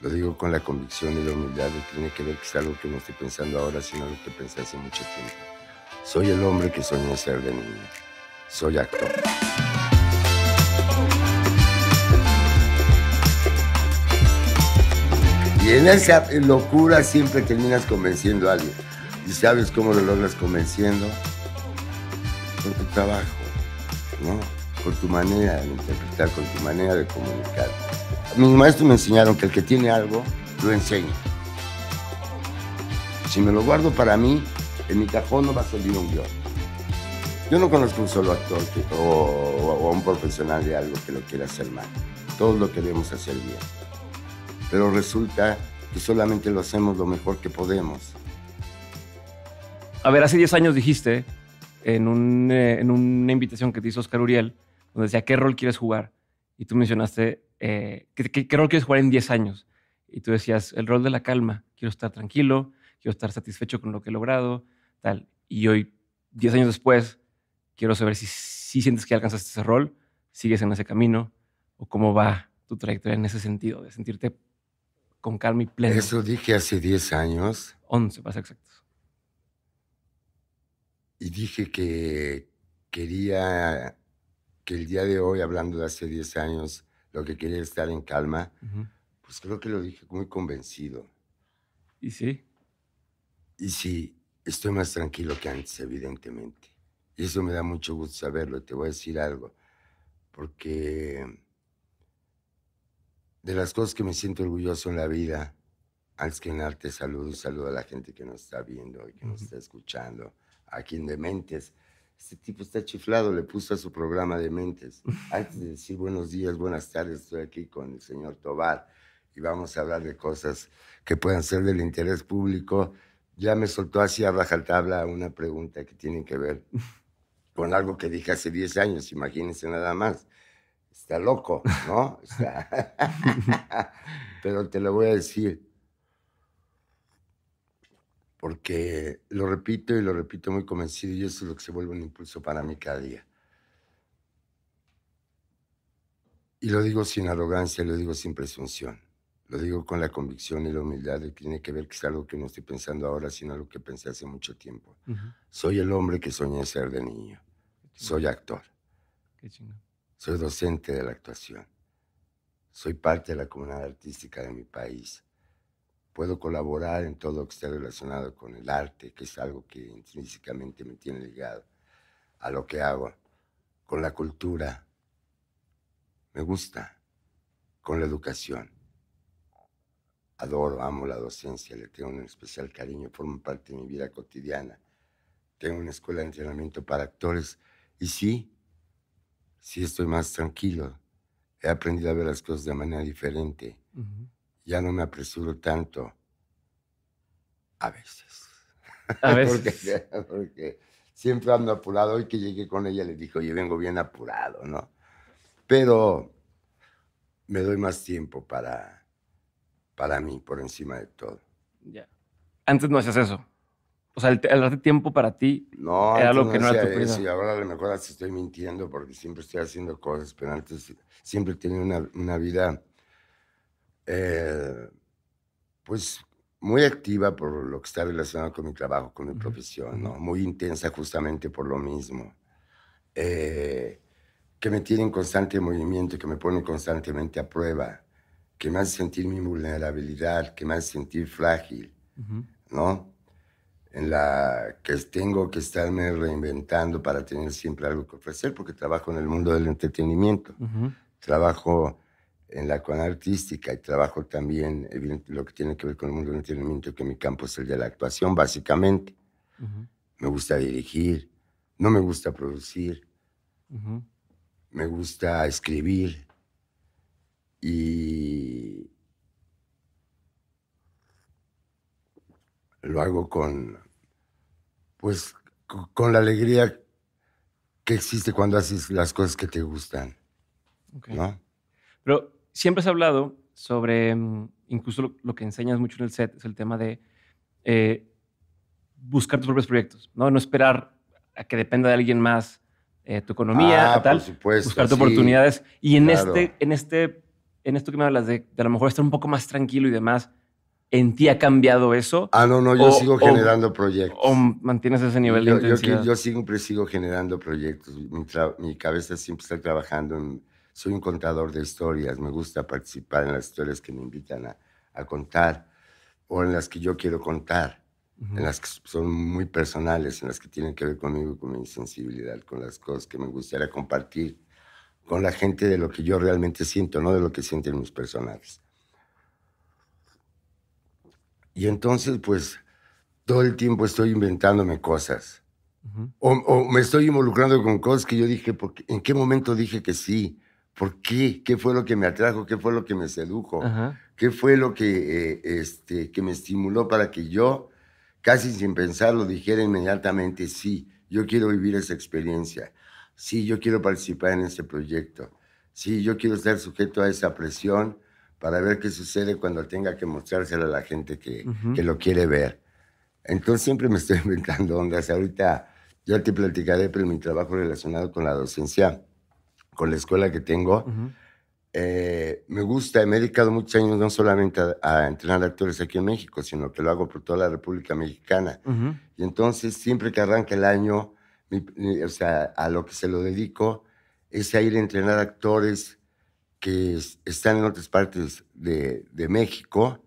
Lo digo con la convicción y la humildad de que tiene que ver que es algo que no estoy pensando ahora, sino lo que pensé hace mucho tiempo. Soy el hombre que soñé ser de niño. Soy actor. Y en esa locura siempre terminas convenciendo a alguien. Y sabes cómo lo logras convenciendo con tu trabajo, ¿no? Con tu manera de interpretar, con tu manera de comunicar mis maestros me enseñaron que el que tiene algo, lo enseña. Si me lo guardo para mí, en mi cajón no va a salir un guión. Yo no conozco un solo actor o, un profesional de algo que lo quiera hacer mal. Todos lo queremos hacer bien. Pero resulta que solamente lo hacemos lo mejor que podemos. A ver, hace 10 años dijiste en, eh, en una invitación que te hizo Oscar Uriel, donde decía, ¿qué rol quieres jugar? y tú mencionaste eh, que, que, qué rol quieres jugar en 10 años. Y tú decías, el rol de la calma, quiero estar tranquilo, quiero estar satisfecho con lo que he logrado, tal. Y hoy, 10 años después, quiero saber si, si sientes que alcanzaste ese rol, sigues en ese camino, o cómo va tu trayectoria en ese sentido, de sentirte con calma y pleno. Eso dije hace 10 años. 11, para ser exactos. Y dije que quería que el día de hoy, hablando de hace 10 años, lo que quería estar en calma, pues creo que lo dije muy convencido. ¿Y sí? Y sí, estoy más tranquilo que antes, evidentemente. Y eso me da mucho gusto saberlo. Te voy a decir algo, porque de las cosas que me siento orgulloso en la vida, antes que nada saludo, saludo a la gente que nos está viendo y que nos está escuchando, aquí en Dementes este tipo está chiflado, le puso a su programa de mentes. Antes de decir buenos días, buenas tardes, estoy aquí con el señor Tobar y vamos a hablar de cosas que puedan ser del interés público. Ya me soltó así a tabla una pregunta que tiene que ver con algo que dije hace 10 años, imagínense nada más. Está loco, ¿no? Pero te lo voy a decir, porque lo repito y lo repito muy convencido y eso es lo que se vuelve un impulso para mí cada día. Y lo digo sin arrogancia, lo digo sin presunción, lo digo con la convicción y la humildad de que tiene que ver que es algo que no estoy pensando ahora, sino algo que pensé hace mucho tiempo. Soy el hombre que soñé ser de niño, soy actor, soy docente de la actuación, soy parte de la comunidad artística de mi país puedo colaborar en todo lo que esté relacionado con el arte, que es algo que intrínsecamente me tiene ligado a lo que hago, con la cultura, me gusta, con la educación. Adoro, amo la docencia, le tengo un especial cariño, forma parte de mi vida cotidiana. Tengo una escuela de entrenamiento para actores y sí, sí estoy más tranquilo. He aprendido a ver las cosas de manera diferente ya no me apresuro tanto. A veces. A veces. porque, siempre ando apurado. Hoy que llegué con ella le dijo yo vengo bien apurado, ¿no? Pero me doy más tiempo para, para mí, por encima de todo. Ya. Antes no hacías eso. O sea, el, darte tiempo para ti no, era lo que no, era tu Y ahora a lo mejor estoy mintiendo porque siempre estoy haciendo cosas, pero antes siempre tenía una, una vida eh, pues muy activa por lo que está relacionado con mi trabajo, con mi profesión, ¿no? Muy intensa justamente por lo mismo. Eh, que me tiene en constante movimiento, que me pone constantemente a prueba, que me hace sentir mi vulnerabilidad, que me hace sentir frágil, ¿no? En la que tengo que estarme reinventando para tener siempre algo que ofrecer, porque trabajo en el mundo del entretenimiento. Trabajo en la con artística y trabajo también lo que tiene que ver con el mundo del entretenimiento, que mi campo es el de la actuación, básicamente. Me gusta dirigir, no me gusta producir, me gusta escribir y lo hago con, pues, con la alegría que existe cuando haces las cosas que te gustan, ¿no? Pero siempre has hablado sobre, mm, incluso lo, que enseñas mucho en el set, es el tema de eh, buscar tus propios proyectos, ¿no? esperar a que dependa de alguien más eh, tu economía, ah, buscar tal, oportunidades. Y en, este, en, este, en esto que me hablas de, a lo mejor estar un poco más tranquilo y demás, ¿En ti ha cambiado eso? Ah, no, no, yo sigo generando proyectos. ¿O mantienes ese nivel de intensidad? Yo, siempre sigo generando proyectos. mi, cabeza siempre está trabajando en soy un contador de historias, me gusta participar en las historias que me invitan a, a contar o en las que yo quiero contar, en las que son muy personales, en las que tienen que ver conmigo, con mi sensibilidad, con las cosas que me gustaría compartir con la gente de lo que yo realmente siento, no de lo que sienten mis personajes. Y entonces, pues, todo el tiempo estoy inventándome cosas. o, o, me estoy involucrando con cosas que yo dije, porque, ¿en qué momento dije que sí? ¿Por qué? ¿Qué fue lo que me atrajo? ¿Qué fue lo que me sedujo? ¿Qué fue lo que, eh, este, que me estimuló para que yo, casi sin pensarlo, dijera inmediatamente, sí, yo quiero vivir esa experiencia, sí, yo quiero participar en ese proyecto, sí, yo quiero estar sujeto a esa presión para ver qué sucede cuando tenga que mostrárselo a la gente que, que lo quiere ver. Entonces siempre me estoy inventando ondas. Ahorita yo te platicaré, pero mi trabajo relacionado con la docencia con la escuela que tengo. Eh, me gusta, me he dedicado muchos años no solamente a, entrenar actores aquí en México, sino que lo hago por toda la República Mexicana. Y entonces, siempre que arranca el año, o sea, a lo que se lo dedico es a ir a entrenar actores que están en otras partes de, México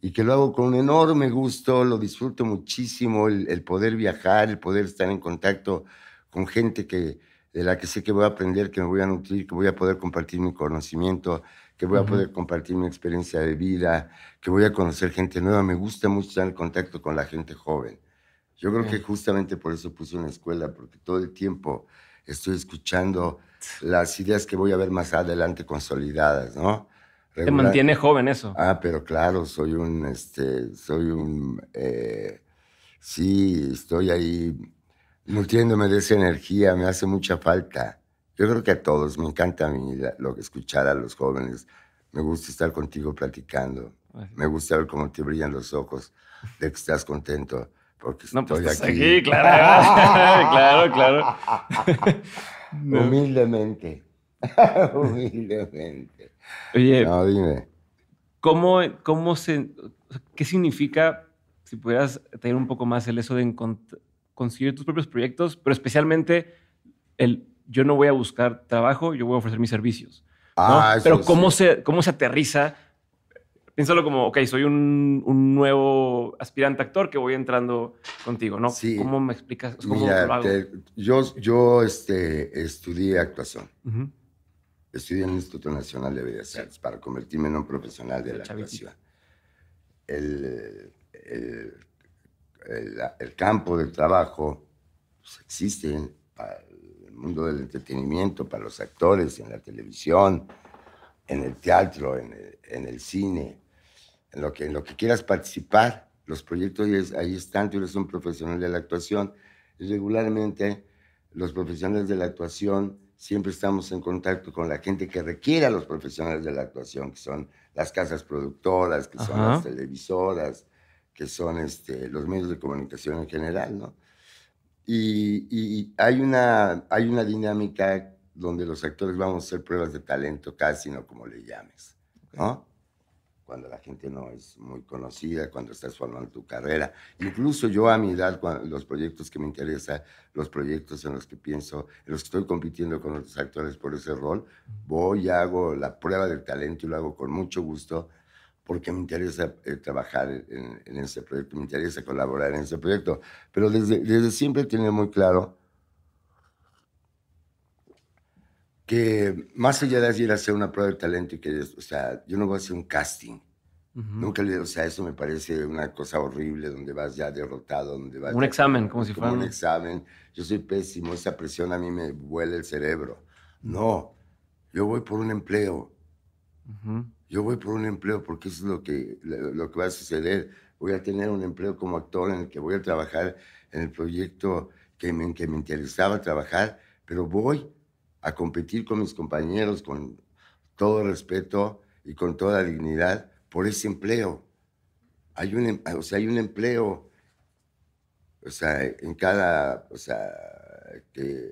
y que lo hago con un enorme gusto, lo disfruto muchísimo, el, el poder viajar, el poder estar en contacto con gente que, de la que sé que voy a aprender, que me voy a nutrir, que voy a poder compartir mi conocimiento, que voy a poder compartir mi experiencia de vida, que voy a conocer gente nueva. Me gusta mucho estar en contacto con la gente joven. Yo creo que justamente por eso puse una escuela, porque todo el tiempo estoy escuchando las ideas que voy a ver más adelante consolidadas, ¿no? Te mantiene joven eso. Ah, pero claro, soy un, este, soy un, eh, sí, estoy ahí Nutriéndome de esa energía me hace mucha falta. Yo creo que a todos, me encanta a mí lo que escuchar a los jóvenes. Me gusta estar contigo platicando. Me gusta ver cómo te brillan los ojos de que estás contento porque pues, estoy pues, aquí. claro, claro, claro. Humildemente. Humildemente. Oye, dime. ¿cómo, cómo ¿Qué significa, si pudieras tener un poco más el eso de encontrar conseguir tus propios proyectos, pero especialmente el yo no voy a buscar trabajo, yo voy a ofrecer mis servicios. Ah, eso Pero ¿cómo, se, ¿cómo se aterriza? Piénsalo como, ok, soy un, nuevo aspirante actor que voy entrando contigo, ¿no? Sí. ¿Cómo me explicas? ¿Cómo yo yo este, estudié actuación. Estudié en el Instituto Nacional de Bellas Artes para convertirme en un profesional de la, actuación. el el, campo del trabajo pues, existe para el mundo del entretenimiento, para los actores, en la televisión, en el teatro, en el, cine, en lo, que, en lo que quieras participar. Los proyectos ahí están, tú eres un profesional de la actuación. Regularmente los profesionales de la actuación siempre estamos en contacto con la gente que requiera a los profesionales de la actuación, que son las casas productoras, que son las televisoras, que son este, los medios de comunicación en general, ¿no? Y, hay, una, hay una dinámica donde los actores vamos a hacer pruebas de talento casi, no como le llames, ¿no? Cuando la gente no es muy conocida, cuando estás formando tu carrera. Incluso yo a mi edad, los proyectos que me interesan, los proyectos en los que pienso, en los que estoy compitiendo con otros actores por ese rol, voy, y hago la prueba del talento y lo hago con mucho gusto porque me interesa eh, trabajar en, ese proyecto, me interesa colaborar en ese proyecto. Pero desde, desde siempre he tenido muy claro que más allá de ir a hacer una prueba de talento y que, o sea, yo no voy a hacer un casting. Nunca le, o sea, eso me parece una cosa horrible donde vas ya derrotado, donde vas... Un examen, como si fuera... Un examen. Yo soy pésimo, esa presión a mí me vuela el cerebro. No, yo voy por un empleo yo voy por un empleo porque eso es lo que, lo que va a suceder. Voy a tener un empleo como actor en el que voy a trabajar en el proyecto que me, que me interesaba trabajar, pero voy a competir con mis compañeros con todo respeto y con toda dignidad por ese empleo. Hay un, em, o sea, hay un empleo o sea, en cada, o sea, que,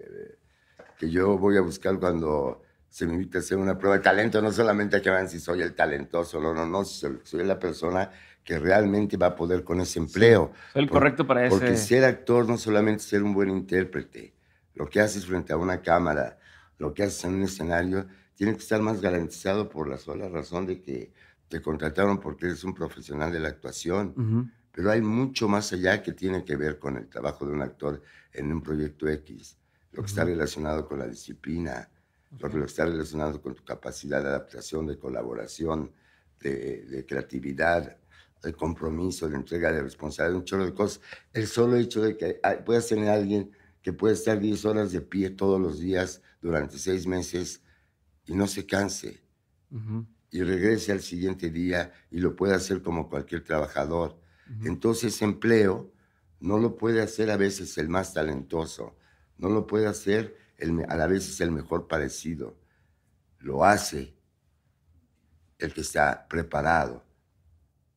que yo voy a buscar cuando se me invita a hacer una prueba de talento, no solamente a que vean si soy el talentoso, no, no, no, soy la persona que realmente va a poder con ese empleo. soy el correcto para eso. Porque ser actor no solamente ser un buen intérprete, lo que haces frente a una cámara, lo que haces en un escenario, tiene que estar más garantizado por la sola razón de que te contrataron porque eres un profesional de la actuación. Pero hay mucho más allá que tiene que ver con el trabajo de un actor en un proyecto X, lo que está relacionado con la disciplina, lo está relacionado con tu capacidad de adaptación, de colaboración, de, creatividad, de compromiso, de entrega, de responsabilidad, un chorro de cosas. El solo hecho de que ah, puedas tener a alguien que puede estar 10 horas de pie todos los días durante 6 meses y no se canse. Y regrese al siguiente día y lo pueda hacer como cualquier trabajador. Entonces, empleo no lo puede hacer a veces el más talentoso, no lo puede hacer a la vez es el mejor parecido. Lo hace el que está preparado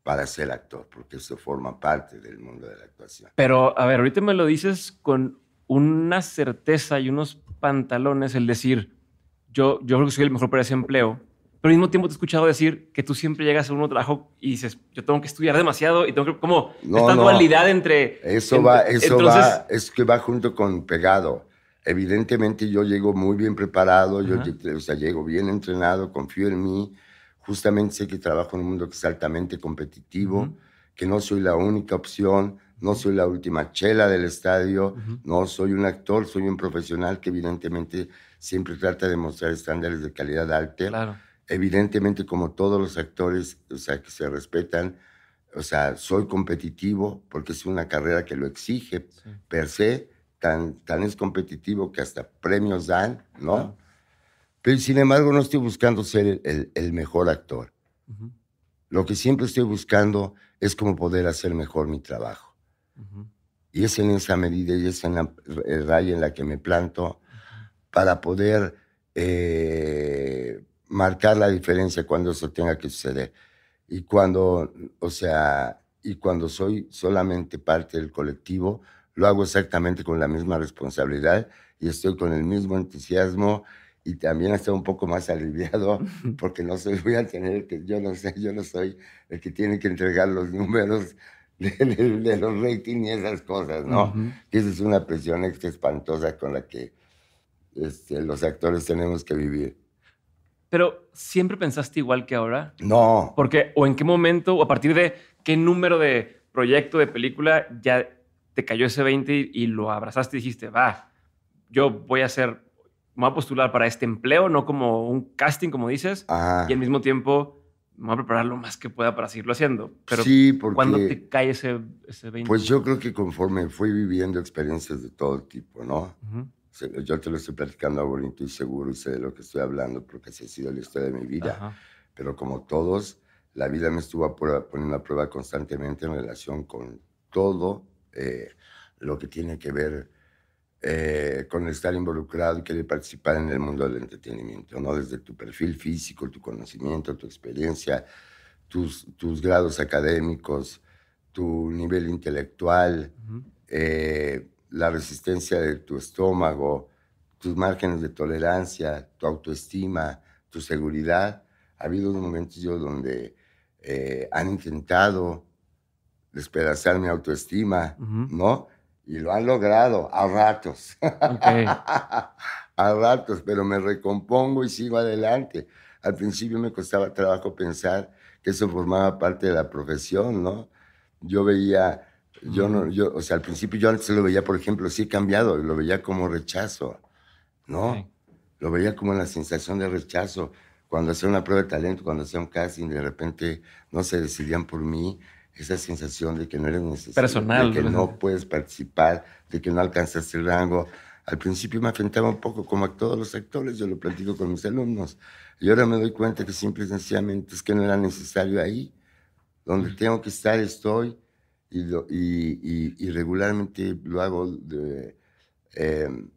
para ser actor, porque eso forma parte del mundo de la actuación. Pero, a ver, ahorita me lo dices con una certeza y unos pantalones, el decir, yo, yo creo que soy el mejor para ese empleo, pero al mismo tiempo te he escuchado decir que tú siempre llegas a un trabajo y dices, yo tengo que estudiar demasiado y tengo que, como, no, esta dualidad entre... Eso va, eso va, es que va junto con pegado. Evidentemente yo llego muy bien preparado, yo, o sea, llego bien entrenado, confío en mí. Justamente sé que trabajo en un mundo que es altamente competitivo, que no soy la única opción, no soy la última chela del estadio, no soy un actor, soy un profesional que evidentemente siempre trata de mostrar estándares de calidad alta. Evidentemente, como todos los actores, o sea, que se respetan, o sea, soy competitivo porque es una carrera que lo exige per se tan, tan es competitivo que hasta premios dan, ¿no? Pero sin embargo no estoy buscando ser el, mejor actor. Lo que siempre estoy buscando es cómo poder hacer mejor mi trabajo. Y es en esa medida y es en la eh, raya en la que me planto para poder eh, marcar la diferencia cuando eso tenga que suceder. Y cuando, o sea, y cuando soy solamente parte del colectivo, lo hago exactamente con la misma responsabilidad y estoy con el mismo entusiasmo y también estoy un poco más aliviado porque no soy, voy a tener que, yo no sé, yo no soy el que tiene que entregar los números de, los ratings y esas cosas, ¿no? Esa es una presión espantosa con la que este, los actores tenemos que vivir. Pero siempre pensaste igual que ahora? No. Porque o en qué momento o a partir de qué número de proyecto de película ya te cayó ese 20 y, lo abrazaste y dijiste, va, yo voy a hacer, me voy a postular para este empleo, no como un casting, como dices, y al mismo tiempo me voy a preparar lo más que pueda para seguirlo haciendo. Pero sí, porque... ¿Cuándo te cae ese, 20? Pues yo creo que conforme fui viviendo experiencias de todo tipo, ¿no? Yo te lo estoy platicando bonito y seguro y sé de lo que estoy hablando porque así ha sido la historia de mi vida. Pero como todos, la vida me estuvo poniendo a prueba constantemente en relación con todo eh, lo que tiene que ver eh, con estar involucrado y querer participar en el mundo del entretenimiento, ¿no? Desde tu perfil físico, tu conocimiento, tu experiencia, tus, tus grados académicos, tu nivel intelectual, eh, la resistencia de tu estómago, tus márgenes de tolerancia, tu autoestima, tu seguridad. Ha habido momentos yo donde han intentado despedazar mi autoestima, ¿no? Y lo han logrado a ratos. a ratos, pero me recompongo y sigo adelante. Al principio me costaba trabajo pensar que eso formaba parte de la profesión, ¿no? Yo veía, yo no, yo, o sea, al principio yo antes lo veía, por ejemplo, sí he cambiado, lo veía como rechazo, ¿no? Lo veía como la sensación de rechazo. Cuando hacía una prueba de talento, cuando hacía un casting, de repente no se decidían por mí, esa sensación de que no eres necesario, Personal, de que no puedes participar, de que no alcanzas el rango. Al principio me afectaba un poco, como a todos los actores, yo lo platico con mis alumnos. Y ahora me doy cuenta que simple y sencillamente es que no era necesario ahí. Donde mm. tengo que estar, estoy. Y, y, regularmente lo hago de, em,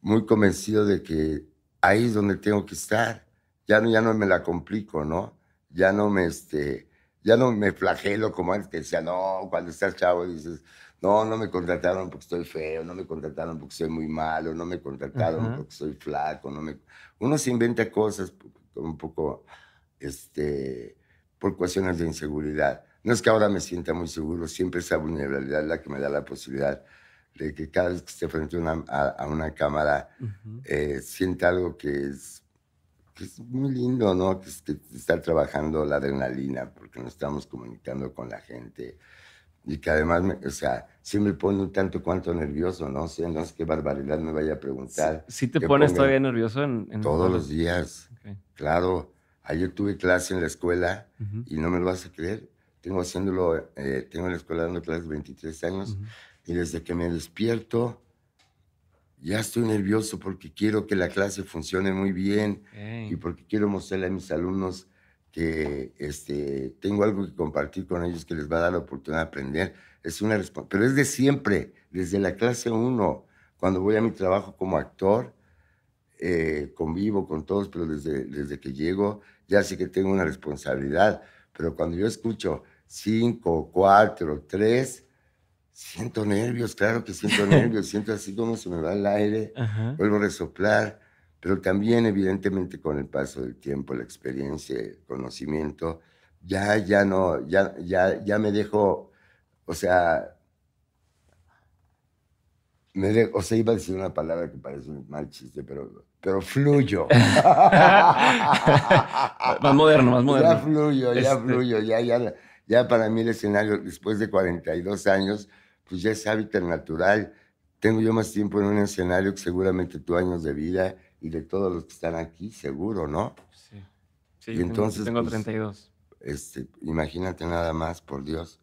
muy convencido de que ahí es donde tengo que estar. Ya no, ya no me la complico, ¿no? Ya no me... Este, ya no me flagelo como antes que decía, no, cuando estás chavo dices, no, no me contrataron porque estoy feo, no me contrataron porque soy muy malo, no me contrataron porque soy flaco, no me... Uno se inventa cosas un poco, este, por cuestiones de inseguridad. No es que ahora me sienta muy seguro, siempre esa vulnerabilidad es la que me da la posibilidad de que cada vez que esté frente a una, cámara eh, sienta algo que es que es muy lindo, ¿no? Que, estar trabajando la adrenalina porque nos estamos comunicando con la gente y que además, o sea, sí me pone un tanto cuanto nervioso, ¿no? No sé, no sé qué barbaridad me vaya a preguntar. ¿Sí, te pones todavía nervioso? En, todos los días, claro. Ayer tuve clase en la escuela y no me lo vas a creer. Tengo haciéndolo, eh, tengo en la escuela dando clases 23 años y desde que me despierto ya estoy nervioso porque quiero que la clase funcione muy bien y porque quiero mostrarle a mis alumnos que este, tengo algo que compartir con ellos que les va a dar la oportunidad de aprender. Es una pero es de siempre, desde la clase 1, cuando voy a mi trabajo como actor, eh, convivo con todos, pero desde, desde que llego ya sé que tengo una responsabilidad, pero cuando yo escucho 5, 4, 3, Siento nervios, claro que siento nervios, siento así como se me va el aire, vuelvo a resoplar, pero también evidentemente con el paso del tiempo, la experiencia, el conocimiento, ya, ya no, ya, ya, ya me dejo, o sea, me o sea, iba a decir una palabra que parece un mal chiste, pero, pero fluyo. más moderno, más moderno. Ya fluyo, ya este fluyo, ya, ya, ya para mí el escenario, después de 42 años, pues ya es hábitat natural. Tengo yo más tiempo en un escenario que seguramente tu años de vida y de todos los que están aquí, seguro, ¿no? Sí. y entonces, tengo, 32. Pues, este, imagínate nada más, por Dios.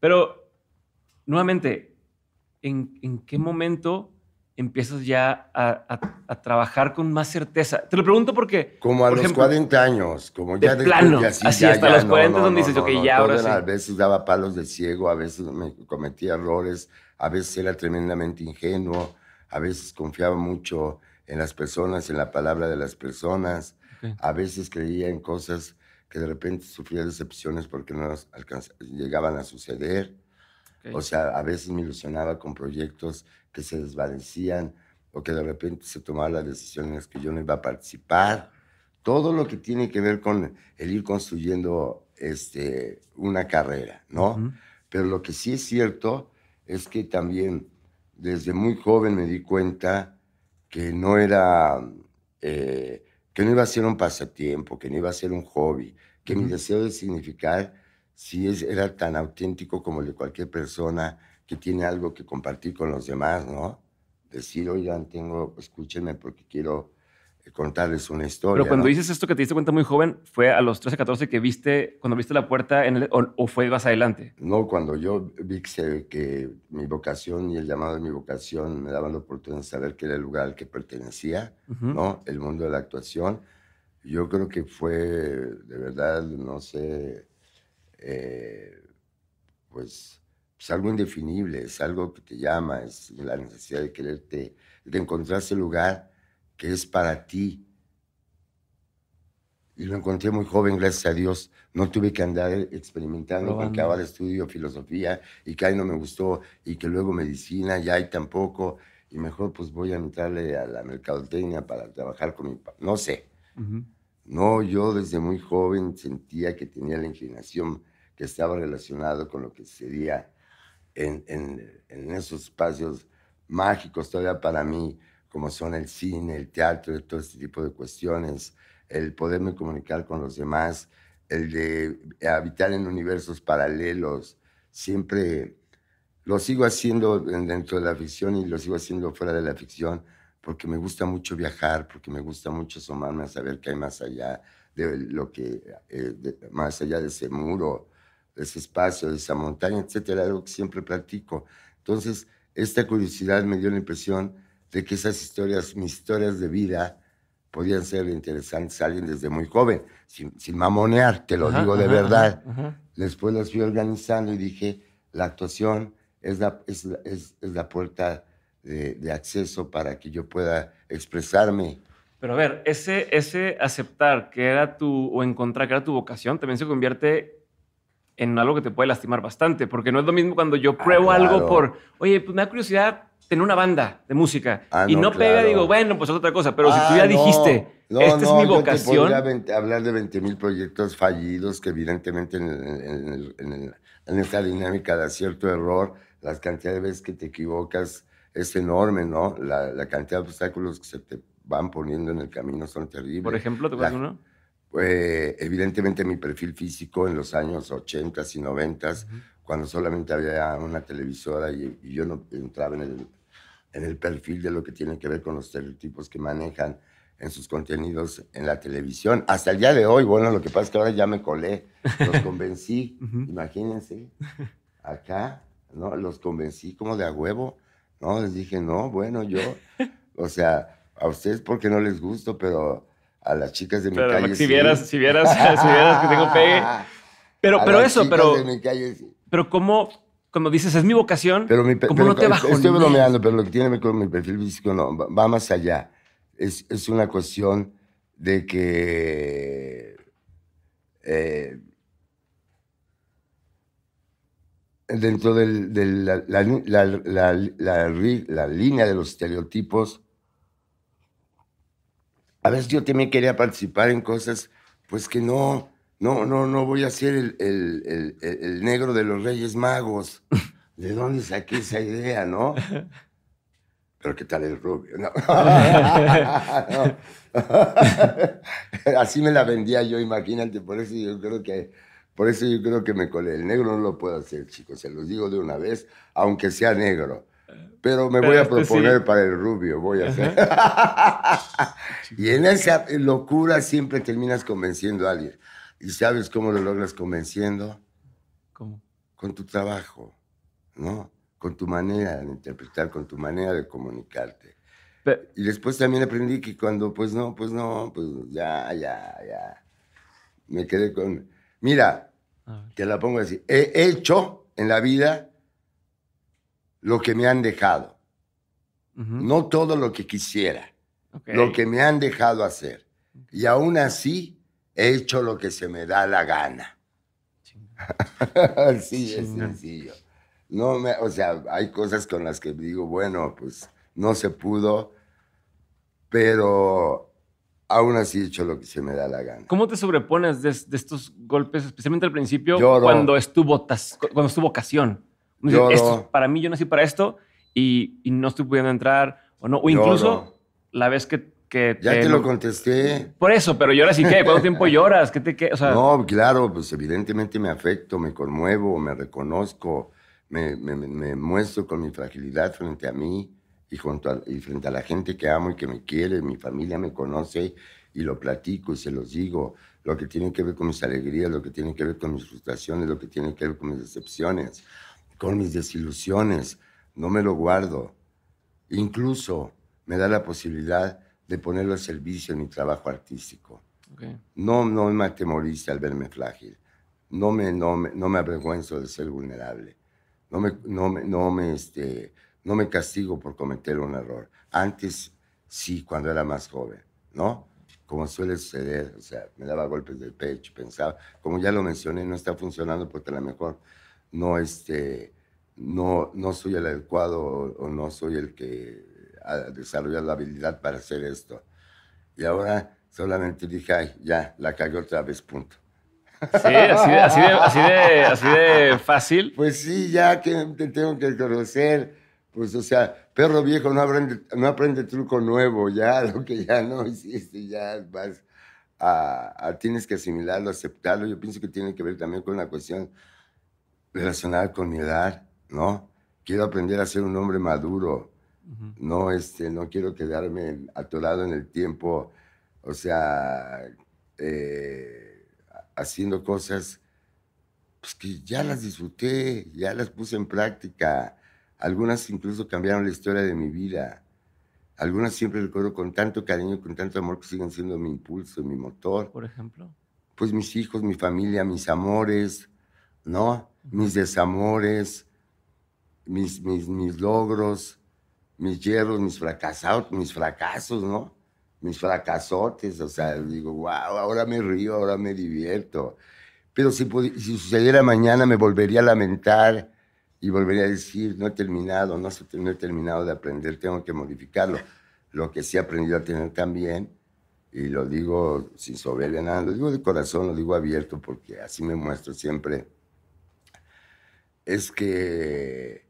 Pero, nuevamente, en qué momento empiezas ya a, trabajar con más certeza. Te lo pregunto porque... Como a los 40 años, como ya... De plano, así, hasta los 40 donde dices, ok, ya ahora sí. A veces daba palos de ciego, a veces me cometía errores, a veces era tremendamente ingenuo, a veces confiaba mucho en las personas, en la palabra de las personas, a veces creía en cosas que de repente sufría decepciones porque no llegaban a suceder. O sea, a veces me ilusionaba con proyectos que se desvanecían o que de repente se tomaba la decisión en las que yo no iba a participar. Todo lo que tiene que ver con el ir construyendo este, una carrera, ¿no? Pero lo que sí es cierto es que también desde muy joven me di cuenta que no era, eh, que no iba a ser un pasatiempo, que no iba a ser un hobby, que mi deseo de significar sí es, era tan auténtico como el de cualquier persona que tiene algo que compartir con los demás, ¿no? Decir, oigan, tengo, escúchenme porque quiero eh, contarles una historia. Pero cuando dices esto que te diste cuenta muy joven, ¿fue a los 13, 14 que viste, cuando viste la puerta en o, fue más adelante? No, cuando yo vi que, mi vocación y el llamado de mi vocación me daban la oportunidad de saber que era el lugar al que pertenecía, ¿no? El mundo de la actuación. Yo creo que fue, de verdad, no sé, eh, pues es algo indefinible, es algo que te llama, es la necesidad de quererte, de encontrar ese lugar que es para ti. Y lo encontré muy joven, gracias a Dios. No tuve que andar experimentando Probando. porque de estudio filosofía y que ahí no me gustó y que luego medicina y ahí tampoco. Y mejor pues voy a entrarle a la mercadotecnia para trabajar con mi papá. No sé. No, yo desde muy joven sentía que tenía la inclinación que estaba relacionado con lo que sería en, esos espacios mágicos todavía para mí, como son el cine, el teatro, todo este tipo de cuestiones, el poderme comunicar con los demás, el de habitar en universos paralelos, siempre lo sigo haciendo dentro de la ficción y lo sigo haciendo fuera de la ficción, porque me gusta mucho viajar, porque me gusta mucho asomarme a saber qué hay más allá de lo que, eh, más allá de ese muro, ese espacio, de esa montaña, etcétera, algo que siempre platico. Entonces, esta curiosidad me dio la impresión de que esas historias, mis historias de vida, podían ser interesantes a alguien desde muy joven, sin, mamonear, te lo digo de verdad. Después las fui organizando y dije, la actuación es la, es, es, es la puerta de, de, acceso para que yo pueda expresarme. Pero a ver, ese, ese aceptar que era tu, o encontrar que era tu vocación, también se convierte en algo que te puede lastimar bastante, porque no es lo mismo cuando yo ah, pruebo algo por, oye, pues me da curiosidad tener una banda de música ah, y no, pega, digo, bueno, pues es otra cosa, pero si tú ya ah, dijiste, esta es mi vocación. no te hablar de 20.000 mil proyectos fallidos que evidentemente en, en, esta dinámica de cierto error, las cantidades de veces que te equivocas es enorme, ¿no? La, cantidad de obstáculos que se te van poniendo en el camino son terribles. Por ejemplo, ¿te acuerdas uno? Pues, evidentemente mi perfil físico en los años 80 y 90, cuando solamente había una televisora y, yo no entraba en el, perfil de lo que tiene que ver con los estereotipos que manejan en sus contenidos en la televisión. Hasta el día de hoy, bueno, lo que pasa es que ahora ya me colé, los convencí, imagínense, acá, ¿no? Los convencí como de a huevo, ¿no? Les dije, no, bueno, yo, o sea, a ustedes porque no les gusto, pero a las chicas de mi pero, calle. Si vieras, si vieras, si vieras que tengo pegue. Pero, eso, pero. De mi calle, sí. Pero cómo, cuando dices es mi vocación, pero mi, ¿cómo no te bajo? Estoy bromeando, pero lo que tiene con mi perfil físico no, va más allá. Es, una cuestión de que. Eh, dentro de la línea de los estereotipos a veces yo también quería participar en cosas, pues que no, no, no, no voy a ser el, el, negro de los Reyes Magos. ¿De dónde saqué esa idea, no? Pero ¿qué tal el rubio? No. Así me la vendía yo, imagínate, por eso yo creo que... Por eso yo creo que me colé. El negro no lo puedo hacer, chicos, se los digo de una vez, aunque sea negro pero me voy a este proponer para el rubio, voy a hacer. y en esa locura siempre terminas convenciendo a alguien. ¿Y sabes cómo lo logras convenciendo? ¿Cómo? Con tu trabajo, ¿no? Con tu manera de interpretar, con tu manera de comunicarte. y después también aprendí que cuando, pues no, pues no, pues ya, ya, ya. Me quedé con... Mira, te la pongo así. He hecho en la vida lo que me han dejado. No todo lo que quisiera, lo que me han dejado hacer. Y aún así he hecho lo que se me da la gana. Sí, es sencillo. No o sea, hay cosas con las que digo, bueno, pues no se pudo, pero aún así he hecho lo que se me da la gana. ¿Cómo te sobrepones de, estos golpes, especialmente al principio, cuando estuvo ocasión. cuando para mí, yo nací para esto y, no estoy pudiendo entrar o no. O incluso la vez que. ya te, lo contesté. Por eso, pero lloras y qué? ¿Cuánto tiempo lloras? ¿Qué te qué? O sea, no, claro, pues evidentemente me afecto, me conmuevo, me reconozco, me, me, muestro con mi fragilidad frente a mí y, junto y frente a la gente que amo y que me quiere. Mi familia me conoce y lo platico y se los digo lo que tiene que ver con mis alegrías, lo que tiene que ver con mis frustraciones, lo que tiene que ver con mis decepciones con mis desilusiones, no me lo guardo. Incluso me da la posibilidad de ponerlo a servicio en mi trabajo artístico. No, no me atemorice al verme frágil. No me, no, me, no me avergüenzo de ser vulnerable. No me, no, me, no, me, este, no me castigo por cometer un error. Antes sí, cuando era más joven, ¿no? Como suele suceder, o sea, me daba golpes del pecho, pensaba, como ya lo mencioné, no está funcionando porque a lo mejor no, este, no, no soy el adecuado o, no soy el que ha ah, desarrollado la habilidad para hacer esto. Y ahora solamente dije, ay, ya, la cagué otra vez, punto. Sí, así de, así de, así de, fácil. Pues sí, ya que te tengo que conocer pues o sea, perro viejo no aprende, no aprende truco nuevo, ya lo que ya no hiciste, ya vas a, a, tienes que asimilarlo, aceptarlo. Yo pienso que tiene que ver también con la cuestión relacionada con mi edad, ¿no? Quiero aprender a ser un hombre maduro. No, este, no quiero quedarme atorado en el tiempo, o sea, eh, haciendo cosas pues, que ya las disfruté, ya las puse en práctica. Algunas incluso cambiaron la historia de mi vida. Algunas siempre recuerdo con tanto cariño, con tanto amor que siguen siendo mi impulso, mi motor. Por ejemplo. Pues mis hijos, mi familia, mis amores, ¿no? mis desamores, mis, mis, mis logros, mis hierros, mis fracasados, mis fracasos, ¿no? Mis fracasotes, o sea, digo, wow, ahora me río, ahora me divierto. Pero si, sucediera mañana me volvería a lamentar y volvería a decir, no he terminado, no, no he terminado de aprender, tengo que modificarlo. Lo que sí he aprendido a tener también, y lo digo sin soberbia, nada, lo digo de corazón, lo digo abierto, porque así me muestro siempre es que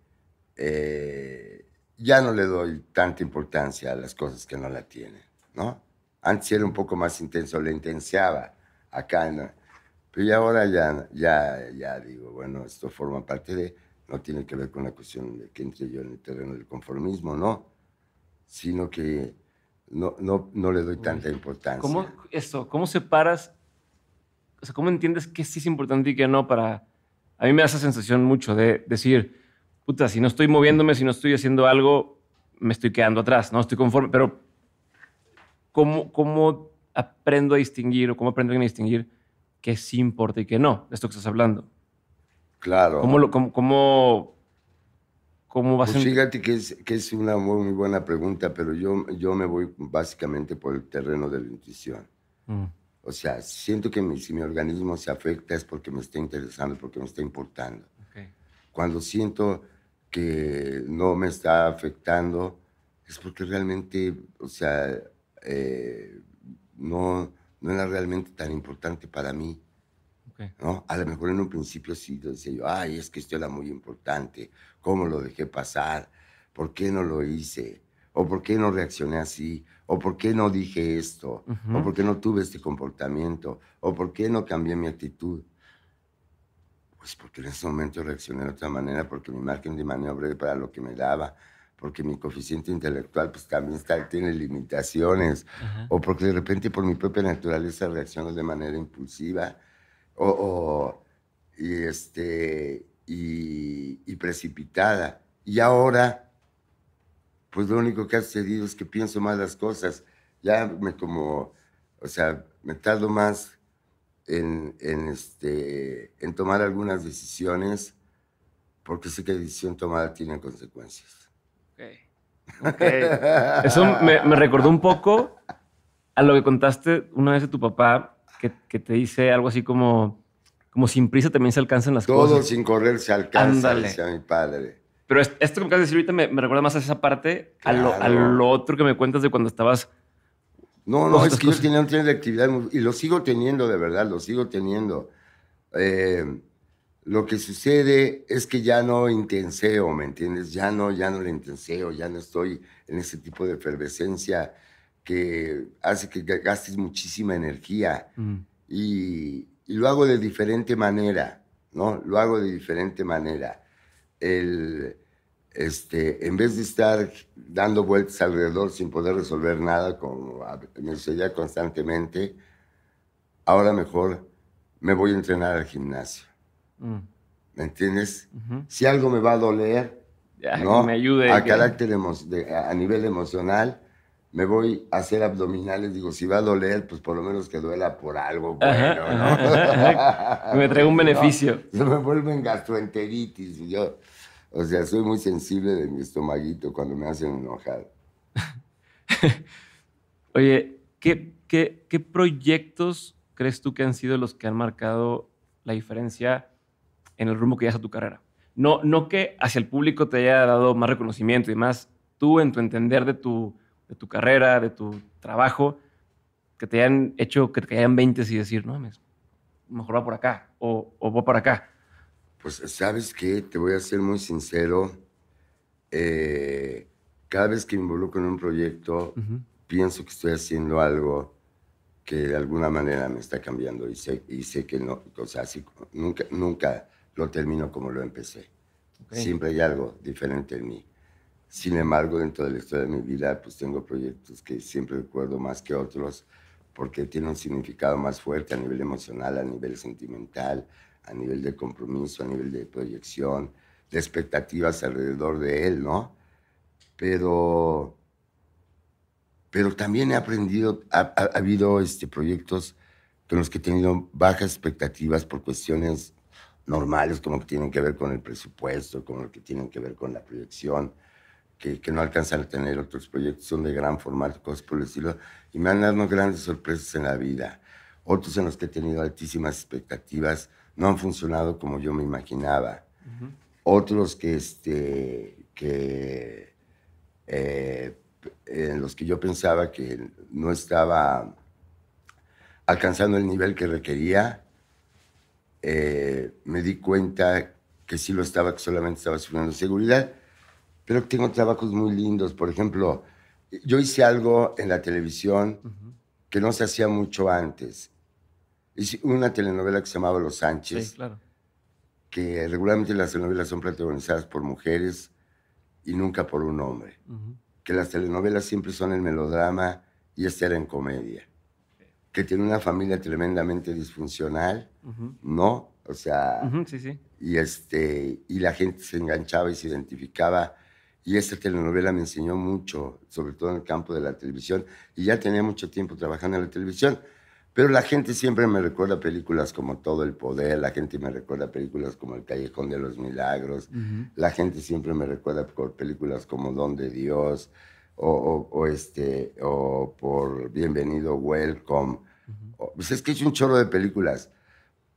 eh, ya no le doy tanta importancia a las cosas que no la tienen, ¿no? Antes era un poco más intenso, le intensiaba acá, pero ya ahora ya, ya, ya digo, bueno, esto forma parte de, no tiene que ver con la cuestión de que entre yo en el terreno del conformismo, ¿no? Sino que no, no, no le doy tanta importancia. ¿Cómo, esto, ¿cómo separas, o sea, cómo entiendes qué sí es importante y qué no para a mí me da esa sensación mucho de decir, puta, si no estoy moviéndome, si no estoy haciendo algo, me estoy quedando atrás, no estoy conforme. Pero, ¿cómo, cómo aprendo a distinguir o cómo aprendo a distinguir qué sí importa y qué no? De esto que estás hablando. Claro. ¿Cómo, lo, cómo, cómo, cómo vas pues Fíjate que es, que es una muy buena pregunta, pero yo, yo me voy básicamente por el terreno de la intuición. Mm. O sea, siento que si mi organismo se afecta es porque me está interesando, porque me está importando. Cuando siento que no me está afectando, es porque realmente, o sea, eh, no, no era realmente tan importante para mí. ¿no? A lo mejor en un principio sí decía yo, ay, es que esto era muy importante, ¿cómo lo dejé pasar? ¿Por qué no lo hice? ¿O por qué no reaccioné así? o por qué no dije esto, o por qué no tuve este comportamiento, o por qué no cambié mi actitud. Pues porque en ese momento reaccioné de otra manera, porque mi margen de maniobra era para lo que me daba, porque mi coeficiente intelectual pues también está, tiene limitaciones, o porque de repente por mi propia naturaleza reacciono de manera impulsiva, o, y este, y precipitada. Y ahora pues lo único que ha sucedido es que pienso más las cosas. Ya me como, o sea, me tardo más en, en, este, en tomar algunas decisiones porque sé que la decisión tomada tiene consecuencias. Ok, Eso me, recordó un poco a lo que contaste una vez de tu papá, que, que te dice algo así como, como sin prisa también se alcanzan las cosas. Todo sin correr se alcanza, dice mi padre. Pero esto que me acabas de decir ahorita me, recuerda más a esa parte, a, lo, otro que me cuentas de cuando estabas... No, no, es que yo tenía un de actividad y lo sigo teniendo, de verdad, lo sigo teniendo. Eh, lo que sucede es que ya no intenseo, ¿me entiendes? Ya no, ya no le intenseo, ya no estoy en ese tipo de efervescencia que hace que gastes muchísima energía. Mm. Y, y, lo hago de diferente manera, ¿no? Lo hago de diferente manera el, este, en vez de estar dando vueltas alrededor sin poder resolver nada, como me sucedía constantemente, ahora mejor me voy a entrenar al gimnasio. Mm. ¿Me entiendes? Si algo me va a doler, ¿no? me ayude. A, carácter de, a nivel emocional, me voy a hacer abdominales, digo, si va a doler, pues por lo menos que duela por algo bueno, ¿no? me traigo un beneficio. se me vuelven gastroenteritis. Y yo, o sea, soy muy sensible de mi estomaguito cuando me hacen enojar. Oye, ¿qué, qué, proyectos crees tú que han sido los que han marcado la diferencia en el rumbo que llevas a tu carrera? No, no que hacia el público te haya dado más reconocimiento y más, tú en tu entender de tu de tu carrera, de tu trabajo, que te hayan hecho que te hayan 20 y decir, no mejor va por acá o, va para acá? Pues, ¿sabes qué? Te voy a ser muy sincero. Eh, cada vez que me involucro en un proyecto, pienso que estoy haciendo algo que de alguna manera me está cambiando y sé, sé que no, o sea, nunca, nunca lo termino como lo empecé. Siempre hay algo diferente en mí. Sin embargo, dentro de la historia de mi vida, pues tengo proyectos que siempre recuerdo más que otros porque tienen un significado más fuerte a nivel emocional, a nivel sentimental, a nivel de compromiso, a nivel de proyección, de expectativas alrededor de él, ¿no? Pero, pero también he aprendido, ha, habido este, proyectos con los que he tenido bajas expectativas por cuestiones normales, como que tienen que ver con el presupuesto, como que tienen que ver con la proyección, que, no alcanzan a tener otros proyectos, son de gran formato, cosas por el estilo, y me han dado grandes sorpresas en la vida. Otros en los que he tenido altísimas expectativas no han funcionado como yo me imaginaba. Otros que, este, que eh, en los que yo pensaba que no estaba alcanzando el nivel que requería, eh, me di cuenta que sí lo estaba, que solamente estaba sufriendo seguridad pero tengo trabajos muy lindos. Por ejemplo, yo hice algo en la televisión que no se hacía mucho antes. Hice una telenovela que se llamaba Los Sánchez, sí, claro. que regularmente las telenovelas son protagonizadas por mujeres y nunca por un hombre. Que las telenovelas siempre son el melodrama y esta era en comedia. Que tiene una familia tremendamente disfuncional, ¿no? O sea, sí, sí. y este y la gente se enganchaba y se identificaba y esta telenovela me enseñó mucho, sobre todo en el campo de la televisión. Y ya tenía mucho tiempo trabajando en la televisión. Pero la gente siempre me recuerda películas como Todo el Poder, la gente me recuerda películas como El Callejón de los Milagros, la gente siempre me recuerda por películas como Don de Dios o, este, o por Bienvenido, Welcome. Pues es que he hecho un chorro de películas,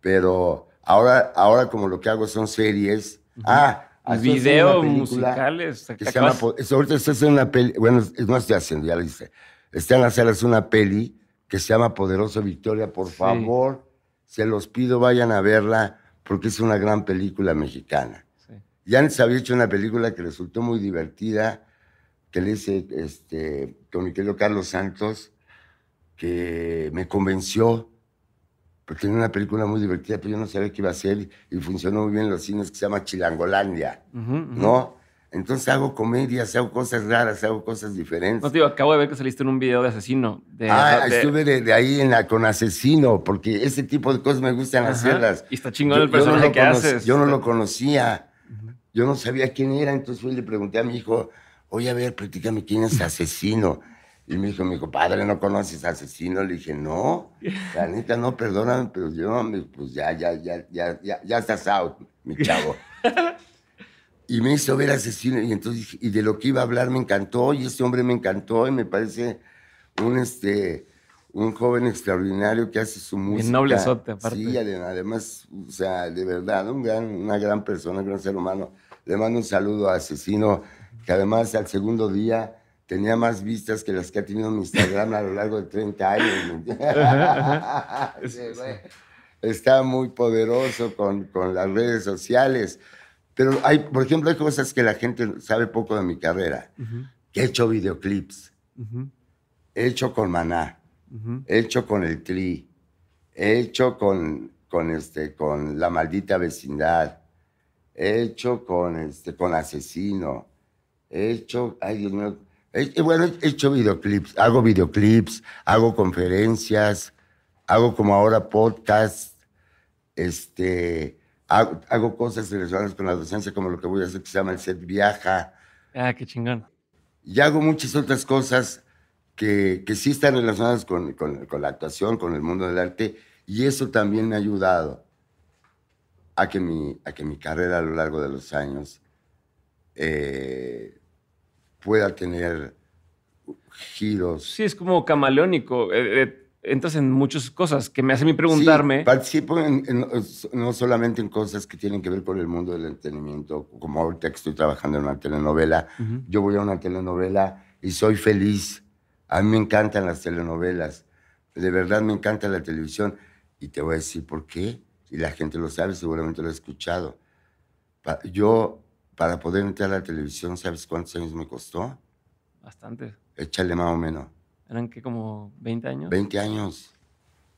pero ahora, ahora como lo que hago son series. Ah, videos musicales. está una peli, bueno, no estoy haciendo, ya hice. Está en una peli que se llama Poderoso Victoria, por favor, se los pido, vayan a verla, porque es una gran película mexicana. Ya antes había hecho una película que resultó muy divertida, que le hice este, con mi Carlos Santos, que me convenció porque tenía una película muy divertida, pero yo no sabía qué iba a hacer y funcionó muy bien en los cines que se llama Chilangolandia, ¿no? Entonces hago comedias, hago cosas raras, hago cosas diferentes. No, acabo de ver que saliste en un video de asesino. ah, estuve de, ahí en la, con asesino, porque ese tipo de cosas me gustan hacerlas. Y está chingón el personaje que haces. Yo no lo conocía, yo no sabía quién era, entonces fui y le pregunté a mi hijo, oye, a ver, platícame quién es asesino. Y me dijo, mi compadre, ¿no conoces asesino? Le dije, no, la neta, no, perdóname, pero yo, pues ya, ya, ya, ya, ya, ya estás out, mi chavo. y me hizo ver asesino, y entonces, y de lo que iba a hablar me encantó, y este hombre me encantó, y me parece un, este, un joven extraordinario que hace su música. Un noble aparte. Sí, además, o sea, de verdad, un gran, una gran persona, un gran ser humano. Le mando un saludo a Asesino, que además al segundo día tenía más vistas que las que ha tenido mi Instagram a lo largo de 30 años. Está muy poderoso con, con, las redes sociales. Pero hay, por ejemplo, hay cosas que la gente sabe poco de mi carrera. Que he hecho videoclips. He hecho con Maná. He hecho con el Tri. He hecho con, con, este, con La Maldita Vecindad. He hecho con, este, con Asesino. He hecho, ay eh, eh, bueno, he hecho videoclips, hago videoclips, hago conferencias, hago como ahora podcast, este, hago, cosas relacionadas con la docencia, como lo que voy a hacer que se llama el set viaja. Ah, qué chingón. Y hago muchas otras cosas que, que sí están relacionadas con, con, la actuación, con el mundo del arte, y eso también me ha ayudado a que mi, a que mi carrera a lo largo de los años eh, pueda tener giros. Sí, es como camaleónico. entonces eh, eh, entras en muchas cosas que me hacen preguntarme. Sí, participo no solamente en cosas que tienen que ver con el mundo del entretenimiento, como ahorita que estoy trabajando en una telenovela. Yo voy a una telenovela y soy feliz. A mí me encantan las telenovelas. De verdad me encanta la televisión. Y te voy a decir por qué. Y la gente lo sabe, seguramente lo ha escuchado. Yo para poder entrar a la televisión, ¿sabes cuántos años me costó? Bastante. Échale más o menos. ¿Eran que como 20 años? 20 años.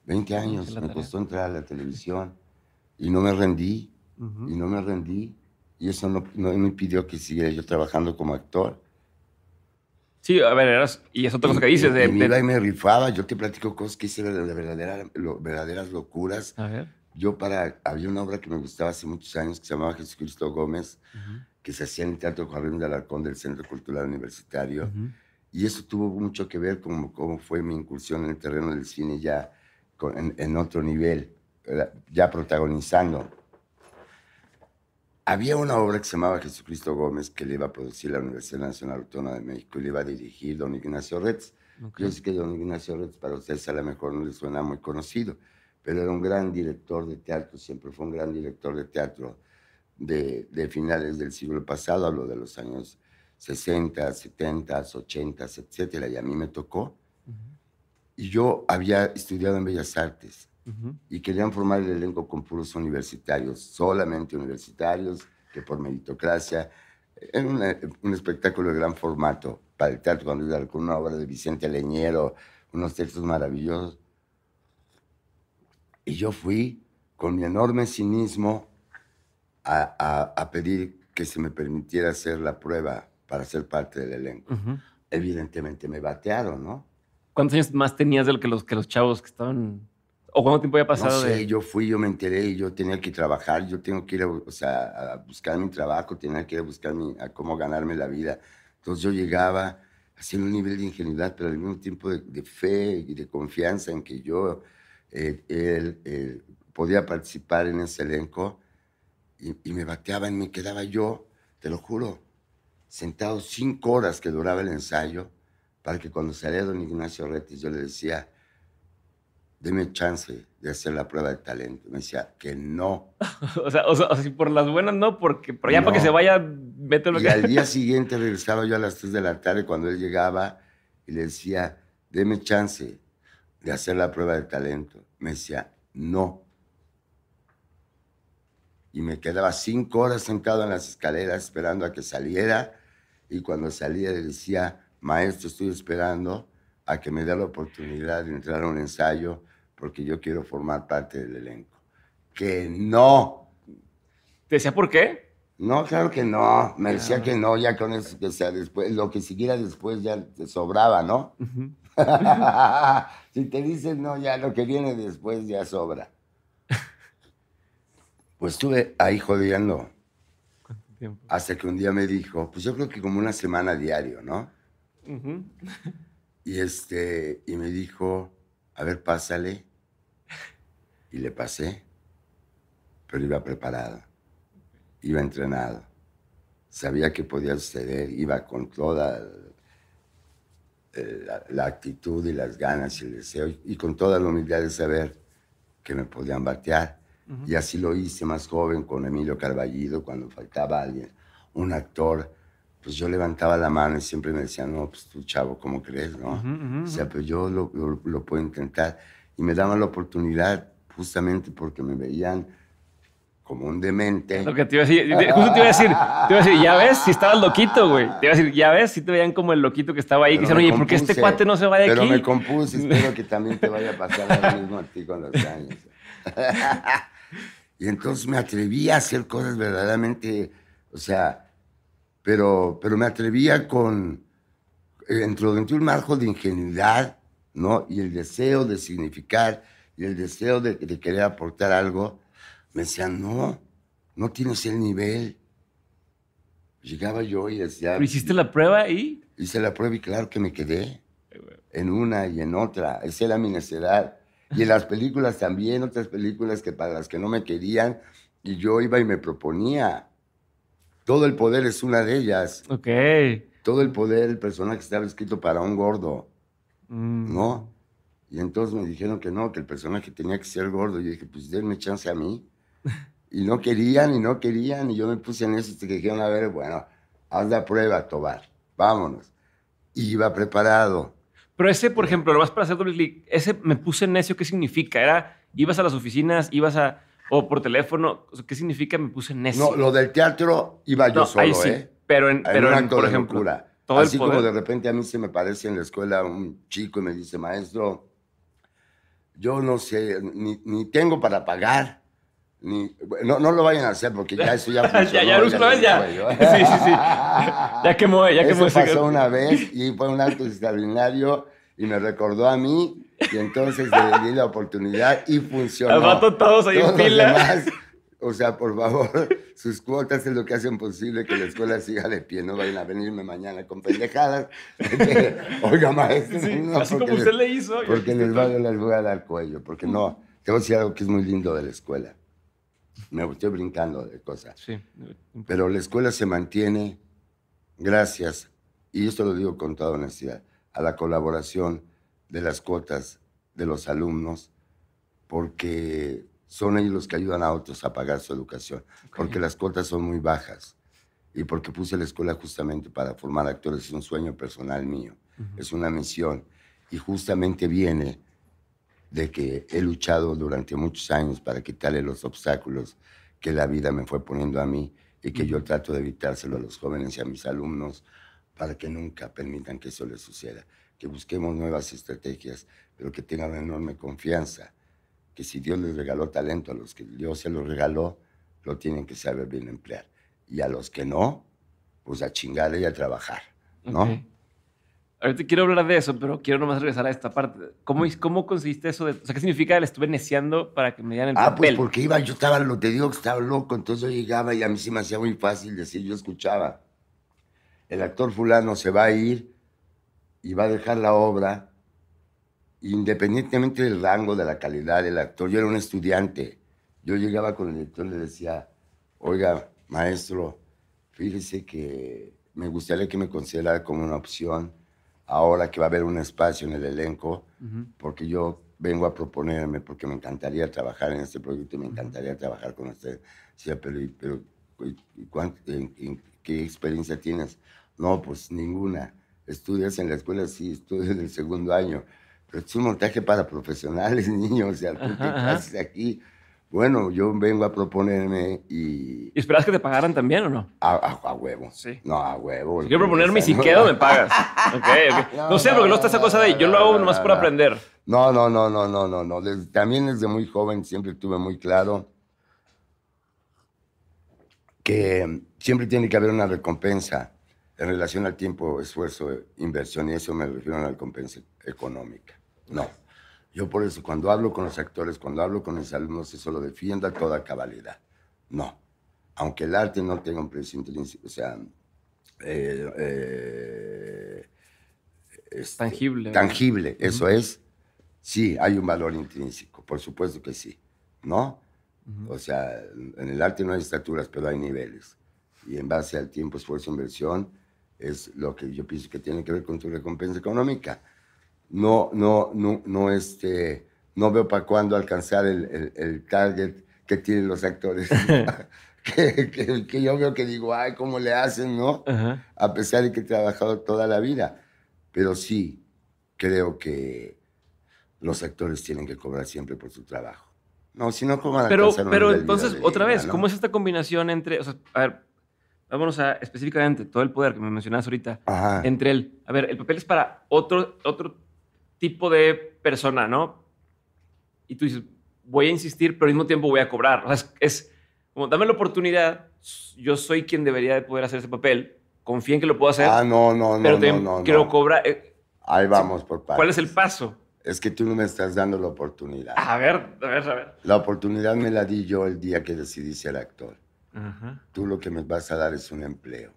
20 ah, años. Me costó entrar a la televisión y no me rendí. Y no me rendí. Y eso no, no, me impidió que siguiera yo trabajando como actor. Sí, a ver, y es otra cosa que dices. De, y me, de... me rifaba, yo te platico cosas que hice de, verdaderas locuras. A ver. Yo para, había una obra que me gustaba hace muchos años que se llamaba Jesucristo Gómez. Uh que se hacía en el Teatro Jardín de Alarcón del Centro Cultural Universitario. Y eso tuvo mucho que ver con cómo fue mi incursión en el terreno del cine ya en, otro nivel, ya protagonizando. Había una obra que se llamaba Jesucristo Gómez que le iba a producir la Universidad Nacional Autónoma de México y le iba a dirigir don Ignacio Retz. Yo sé que don Ignacio Retz para ustedes a lo mejor no le suena muy conocido, pero era un gran director de teatro, siempre fue un gran director de teatro de, finales del siglo pasado, hablo de los años 60, 70, 80, etcétera, y a mí me tocó. Y yo había estudiado en Bellas Artes y querían formar el elenco con puros universitarios, solamente universitarios, que por meritocracia. en un espectáculo de gran formato para el teatro, cuando con una obra de Vicente Leñero, unos textos maravillosos. Y yo fui con mi enorme cinismo a, pedir que se me permitiera hacer la prueba para ser parte del elenco. Evidentemente me batearon, ¿no? ¿Cuántos años más tenías de que los, que los chavos que estaban... ¿O cuánto tiempo había pasado? No sé, yo fui, yo me enteré y yo tenía que trabajar, yo tengo que ir a, buscar mi trabajo, tenía que ir a buscar mi, a cómo ganarme la vida. Entonces yo llegaba haciendo un nivel de ingenuidad, pero al mismo tiempo de, fe y de confianza en que yo eh, él, eh, podía participar en ese elenco y, y me bateaban, me quedaba yo, te lo juro, sentado cinco horas que duraba el ensayo, para que cuando saliera don Ignacio Retis yo le decía, deme chance de hacer la prueba de talento. Me decía que no. o, sea, o, sea, si por las buenas no, porque pero ya para que se vaya, vete lo y al día siguiente regresaba yo a las tres de la tarde cuando él llegaba y le decía, deme chance de hacer la prueba de talento. Me decía, no y me quedaba cinco horas sentado en las escaleras esperando a que saliera y cuando salía le decía, maestro, estoy esperando a que me dé la oportunidad de entrar a un ensayo porque yo quiero formar parte del elenco. Que no. ¿Te decía por qué? No, claro que no. Me ah. decía que no, ya con eso que sea después, lo que siguiera después ya te sobraba, ¿no? si te dicen no, ya lo que viene después ya sobra. Pues estuve ahí jodiendo. ¿Cuánto tiempo? Hasta que un día me dijo, pues yo creo que como una semana diario, ¿no? y, este, y me dijo, a ver, pásale. Y le pasé, pero iba preparado, iba entrenado, sabía que podía suceder, iba con toda eh, la, actitud y las ganas y el deseo y con toda la humildad de saber que me podían batear. Y así lo hice más joven con Emilio Carballido, cuando faltaba alguien, un actor. Pues yo levantaba la mano y siempre me decían, no, pues tú chavo, ¿cómo crees? ¿no? O sea, pero pues yo lo, lo, puedo intentar. Y me daban la oportunidad justamente porque me veían como un demente. Lo que te iba a decir, justo te iba a decir, te iba a decir, ya ves, si estabas loquito, güey. Te iba a decir, ya ves, si te veían como el loquito que estaba ahí. Y que oye, ¿por qué este cuate no se va de aquí? Pero me compuse, espero que también te vaya a pasar lo mismo a ti con los años. Y entonces me atrevía a hacer cosas verdaderamente, o sea, pero, pero me atrevía con, eh, dentro de un marco de ingenuidad, ¿no? Y el deseo de significar y el deseo de, querer aportar algo, me decían, no, no tienes el nivel. Llegaba yo y decía... ¿Pero ¿Hiciste la prueba y...? Hice la prueba y claro que me quedé en una y en otra. Esa era mi necesidad. Y en las películas también, otras películas que para las que no me querían, y yo iba y me proponía. Todo el poder es una de ellas. Ok. Todo el poder, el personaje estaba escrito para un gordo, mm. ¿no? Y entonces me dijeron que no, que el personaje tenía que ser gordo. Y yo dije, pues denme chance a mí. Y no querían, y no querían, y yo me puse en eso. Y que dijeron, a ver, bueno, haz la prueba, Tobar, vámonos. Y iba preparado. Pero ese, por ejemplo, lo vas para hacer doble ese me puse necio, ¿qué significa? Era, ibas a las oficinas, ibas a, o por teléfono, ¿qué significa me puse necio? No, lo del teatro iba yo solo, sí, ¿eh? Pero en, pero en, por ejemplo, locura. Así como de repente a mí se me parece en la escuela un chico y me dice, maestro, yo no sé, ni, tengo para pagar. Ni, no, lo vayan a hacer porque ya eso ya funcionó. ya, ya, ya, ya. sí, sí, sí. Ya que mueve, ya quemó. Eso pasó una vez y fue un acto extraordinario y me recordó a mí y entonces le di la oportunidad y funcionó. mató todos ahí en fila. o sea, por favor, sus cuotas es lo que hacen posible que la escuela siga de pie. No vayan a venirme mañana con pendejadas. Oiga, maestro. así como usted le hizo. Porque les, va les voy a dar cuello. Porque no, tengo que decir algo que es muy lindo de la escuela. Me estoy brincando de cosas. Sí. Pero la escuela se mantiene gracias, y esto lo digo con toda honestidad, a la colaboración de las cuotas de los alumnos, porque son ellos los que ayudan a otros a pagar su educación, porque las cuotas son muy bajas y porque puse la escuela justamente para formar actores, es un sueño personal mío, es una misión y justamente viene de que he luchado durante muchos años para quitarle los obstáculos que la vida me fue poniendo a mí y que yo trato de evitárselo a los jóvenes y a mis alumnos para que nunca permitan que eso les suceda, que busquemos nuevas estrategias, pero que tengan una enorme confianza, que si Dios les regaló talento a los que Dios se los regaló, lo tienen que saber bien emplear. Y a los que no, pues a chingar y a trabajar, ¿no? Ahorita quiero hablar de eso, pero quiero nomás regresar a esta parte. ¿Cómo, cómo consiste eso? o sea, ¿qué significa le estuve neciando para que me dieran el papel? Ah, pues porque iba, yo estaba, lo te Dios, que estaba loco, entonces yo llegaba y a mí sí me hacía muy fácil decir, yo escuchaba el actor fulano se va a ir y va a dejar la obra, independientemente del rango, de la calidad del actor. Yo era un estudiante. Yo llegaba con el director y le decía, oiga, maestro, fíjese que me gustaría que me considerara como una opción ahora que va a haber un espacio en el elenco, porque yo vengo a proponerme, porque me encantaría trabajar en este proyecto y me encantaría trabajar con usted. Sí, pero, ¿qué experiencia tienes? No, pues ninguna. Estudias en la escuela, sí, estudias en el segundo año. Pero es un montaje para profesionales, niños. O sea, tú te aquí. Bueno, yo vengo a proponerme y. ¿Y esperas que te pagaran también o no? A, huevo. Sí. No, a huevo. Si quiero proponerme y si quedo, me pagas. Okay, No, sé, porque no, está esa cosa de yo lo hago nomás por aprender. No, no, no, no, no, no. no. también desde muy joven siempre tuve muy claro que siempre tiene que haber una recompensa en relación al tiempo, esfuerzo, inversión, y eso me refiero a la recompensa económica. No. Yo por eso, cuando hablo con los actores, cuando hablo con los alumnos, eso lo defiendo a toda cabalidad. No. Aunque el arte no tenga un precio intrínseco, o sea, eh, eh este, tangible. Tangible, eso es. Sí, hay un valor intrínseco, por supuesto que sí, ¿no? O sea, en el arte no hay estaturas, pero hay niveles. Y en base al tiempo, esfuerzo, inversión, es lo que yo pienso que tiene que ver con su recompensa económica. No, no, no, no, este, no veo para cuándo alcanzar el, el, target que tienen los actores. que, yo veo que digo, ay, ¿cómo le hacen, no? A pesar de que he trabajado toda la vida. Pero sí, creo que los actores tienen que cobrar siempre por su trabajo. No, si no, ¿cómo van a Pero, pero entonces, otra vez, ¿cómo es esta combinación entre, vámonos a específicamente todo el poder que me mencionabas ahorita. Entre él. a ver, el papel es para otro, otro tipo de persona, ¿no? Y tú dices, voy a insistir, pero al mismo tiempo voy a cobrar. O sea, es, como, dame la oportunidad, yo soy quien debería de poder hacer ese papel, confía en que lo puedo hacer. Ah, no, no, no, pero no, no, quiero cobrar. Eh, Ahí vamos por partes. ¿Cuál es el paso? Es que tú no me estás dando la oportunidad. A ver, a ver, a ver. La oportunidad me la di yo el día que decidí ser actor. Tú lo que me vas a dar es un empleo.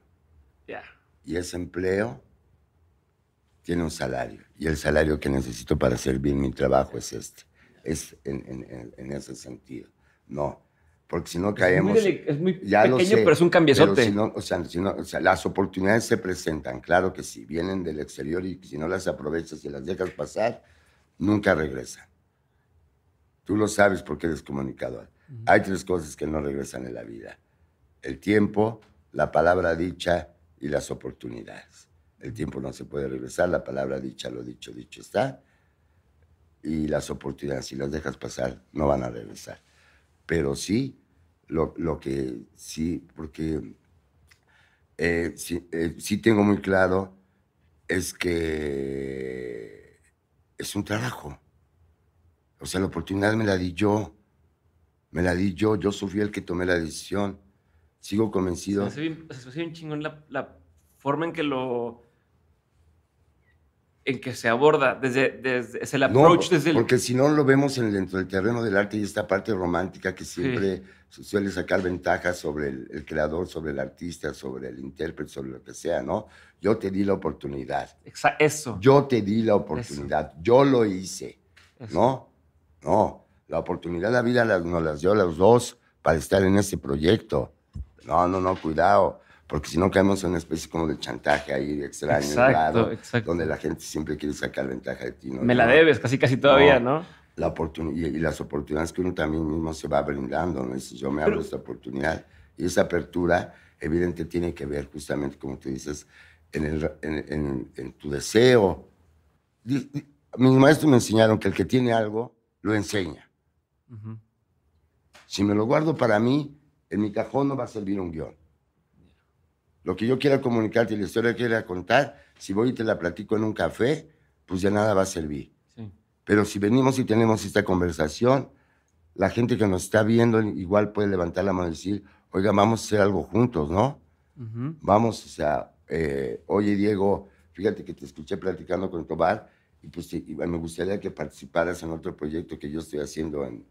Y ese empleo tiene un salario. Y el salario que necesito para servir mi trabajo es este. Es en, ese sentido. No. Porque si no caemos. Es muy, pequeño, pero es un cambiezote. o sea, las oportunidades se presentan, claro que si vienen del exterior y si no las aprovechas y las dejas pasar, nunca regresan. Tú lo sabes porque eres comunicador. Hay tres cosas que no regresan en la vida: el tiempo, la palabra dicha y las oportunidades. El tiempo no se puede regresar, la palabra dicha, lo dicho, dicho está. Y las oportunidades, si las dejas pasar, no van a regresar. Pero sí, lo, que sí, porque eh, eh, sí, tengo muy claro, es que es un trabajo. O sea, la oportunidad me la di yo. Me la di yo, yo fui el que tomé la decisión. Sigo convencido. Se me hace bien, chingón la, forma en que lo. en que se aborda, desde, desde el approach, desde el. Porque si no lo vemos en, dentro del terreno del arte y esta parte romántica que siempre suele sacar ventajas sobre el, creador, sobre el artista, sobre el intérprete, sobre lo que sea, ¿no? Yo te di la oportunidad. eso. Yo te di la oportunidad. Yo lo hice. ¿No? No. La oportunidad, la vida nos las dio a los dos para estar en ese proyecto no, no, no, cuidado, porque si no caemos en una especie como de chantaje ahí extraño, donde la gente siempre quiere sacar ventaja de ti. ¿no? Me la debes casi casi todavía, ¿no? La y, las oportunidades que uno también mismo se va brindando, ¿no? Y si yo me abro esta oportunidad y esa apertura, evidente, tiene que ver justamente, como tú dices, en, el, tu deseo. Mis maestros me enseñaron que el que tiene algo, lo enseña. Si me lo guardo para mí, en mi cajón no va a servir un guión. Lo que yo quiera comunicarte y la historia que quiera contar, si voy y te la platico en un café, pues ya nada va a servir. Sí. Pero si venimos y tenemos esta conversación, la gente que nos está viendo igual puede levantar la mano y decir, oiga, vamos a hacer algo juntos, ¿no? Vamos, o sea, eh, oye Diego, fíjate que te escuché platicando con Tobar y pues y me gustaría que participaras en otro proyecto que yo estoy haciendo en,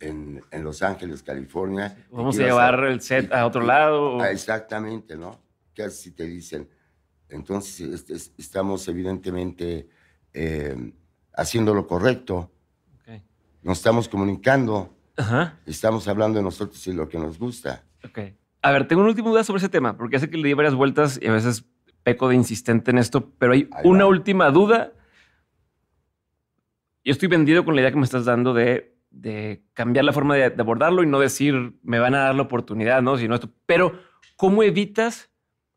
en, Los Ángeles, California. Vamos a llevar el set a otro lado. Ah, exactamente, ¿no? si te dicen. Entonces, estamos evidentemente em, haciendo lo correcto. Okay. Nos estamos comunicando. Estamos hablando de nosotros y lo que nos gusta. Okay. A ver, tengo una última duda sobre ese tema, porque ya sé que le di varias vueltas y a veces peco de insistente en esto, pero hay una última duda. Yo estoy vendido con la idea que me estás dando de de cambiar la forma de, abordarlo y no decir, me van a dar la oportunidad, ¿no? Sino esto. Pero, ¿cómo evitas,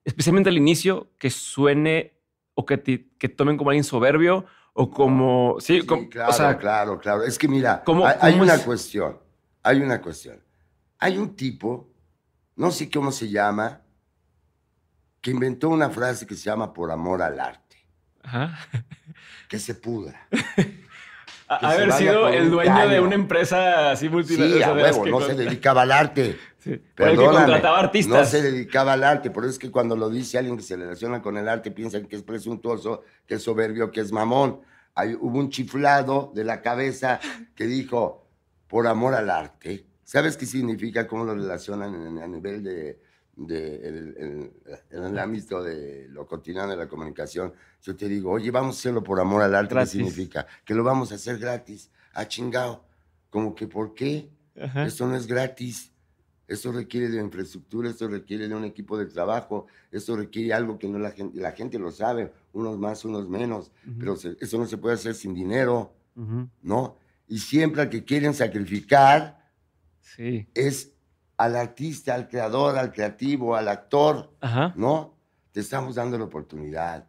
especialmente al inicio, que suene o que, que tomen como alguien soberbio o como... sí, claro, claro, claro. Es que mira, hay, una cuestión, hay una cuestión. Hay un tipo, no sé cómo se llama, que inventó una frase que se llama por amor al arte. Que se pudra. haber sido el dueño de una empresa así multinacional. Sí, no se dedicaba al arte. Sí. contrataba artistas. No se dedicaba al arte, por eso es que cuando lo dice alguien que se relaciona con el arte piensan que es presuntuoso, que es soberbio, que es mamón. Hay, hubo un chiflado de la cabeza que dijo, por amor al arte. ¿Sabes qué significa? ¿Cómo lo relacionan a nivel de, el, ámbito de lo cotidiano de la comunicación? yo te digo, oye, vamos a hacerlo por amor al arte, ¿qué significa? Que lo vamos a hacer gratis, a ah, chingado. Como que, ¿por qué? Eso no es gratis. Eso requiere de infraestructura, eso requiere de un equipo de trabajo, esto requiere algo que no la gente, la gente lo sabe, unos más, unos menos, pero eso no se puede hacer sin dinero, ¿no? Y siempre al que quieren sacrificar es al artista, al creador, al creativo, al actor, ¿no? Te estamos dando la oportunidad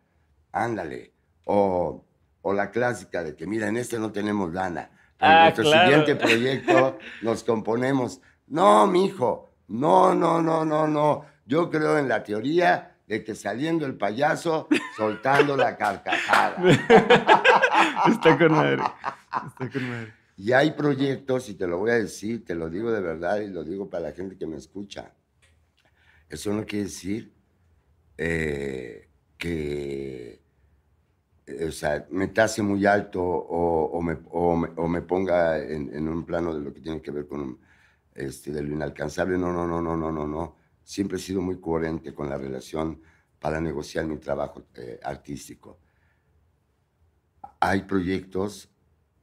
ándale. O, o la clásica de que, mira, en este no tenemos lana. En ah, nuestro siguiente proyecto nos componemos. No, mijo, no, no, no, no, no. Yo creo en la teoría de que saliendo el payaso, soltando la carcajada. Está con madre. Está con madre. Y hay proyectos, y te lo voy a decir, te lo digo de verdad y lo digo para la gente que me escucha. Eso no quiere decir eh, que o sea, me tase muy alto o, o, me, o, me, ponga en, en, un plano de lo que tiene que ver con este, de lo inalcanzable. No, no, no, no, no, no, no. Siempre he sido muy coherente con la relación para negociar mi trabajo eh, artístico. Hay proyectos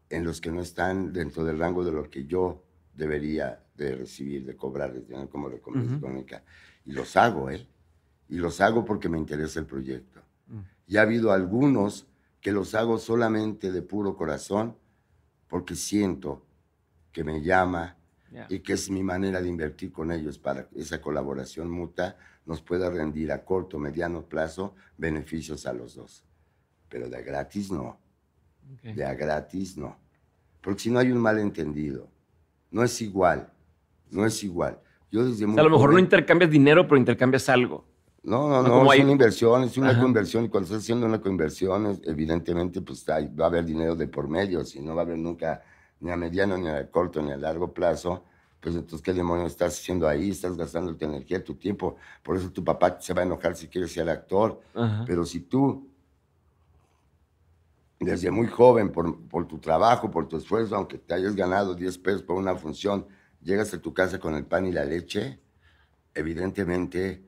en los que no están dentro del rango de lo que yo debería de recibir, de cobrar, de tener como recompensa uh económica. Y los hago, ¿eh? Y los hago porque me interesa el proyecto. Mm. Y ha habido algunos que los hago solamente de puro corazón porque siento que me llama y que es mi manera de invertir con ellos para que esa colaboración mutua nos pueda rendir a corto, mediano plazo beneficios a los dos. Pero de a gratis no. De a gratis no. Porque si no hay un malentendido, no es igual, no es igual. Yo a lo mejor no intercambias dinero, pero intercambias algo. No, no, ah, no, es una inversión, es una co conversión. Y cuando estás haciendo una conversión, evidentemente, pues va a haber dinero de por medio. Si no va a haber nunca, ni a mediano, ni a corto, ni a largo plazo, pues entonces, ¿qué demonios estás haciendo ahí? Estás gastando tu energía, tu tiempo. Por eso tu papá se va a enojar si quieres ser actor. Pero si tú, desde muy joven, por, por tu trabajo, por tu esfuerzo, aunque te hayas ganado 10 pesos por una función, llegas a tu casa con el pan y la leche, evidentemente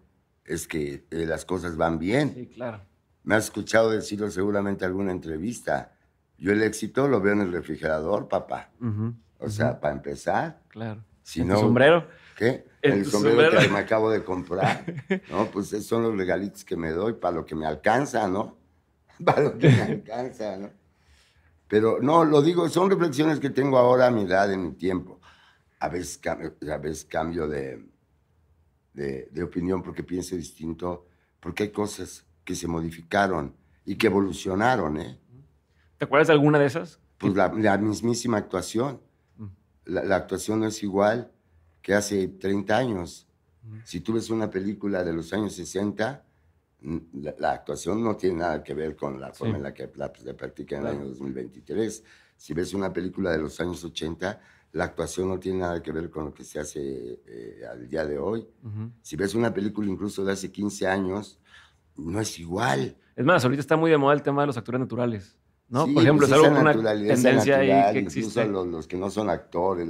es que eh, las cosas van bien. Sí, claro. Me has escuchado decirlo seguramente en alguna entrevista. Yo el éxito lo veo en el refrigerador, papá. o sea, para empezar. Claro. el sombrero? ¿Qué? el sombrero, que me acabo de comprar. no, pues son los regalitos que me doy para lo que me alcanza, ¿no? Para lo que me alcanza, ¿no? Pero no, lo digo, son reflexiones que tengo ahora a mi edad, en mi tiempo. A veces, a veces cambio de, de, opinión porque piense distinto, porque hay cosas que se modificaron y que evolucionaron. ¿eh? ¿Te acuerdas de alguna de esas? Pues la, mismísima actuación. Mm. La, actuación no es igual que hace 30 años. Mm. Si tú ves una película de los años 60, la, actuación no tiene nada que ver con la forma en la que la, se practica en el año 2023. Si ves una película de los años 80, la actuación no tiene nada que ver con lo que se hace eh, al día de hoy. Si ves una película incluso de hace 15 años, no es igual. Es más, ahorita está muy de moda el tema de los actores naturales. ¿no? Por ejemplo, pues es algo una tendencia ahí que Los, que no son actores.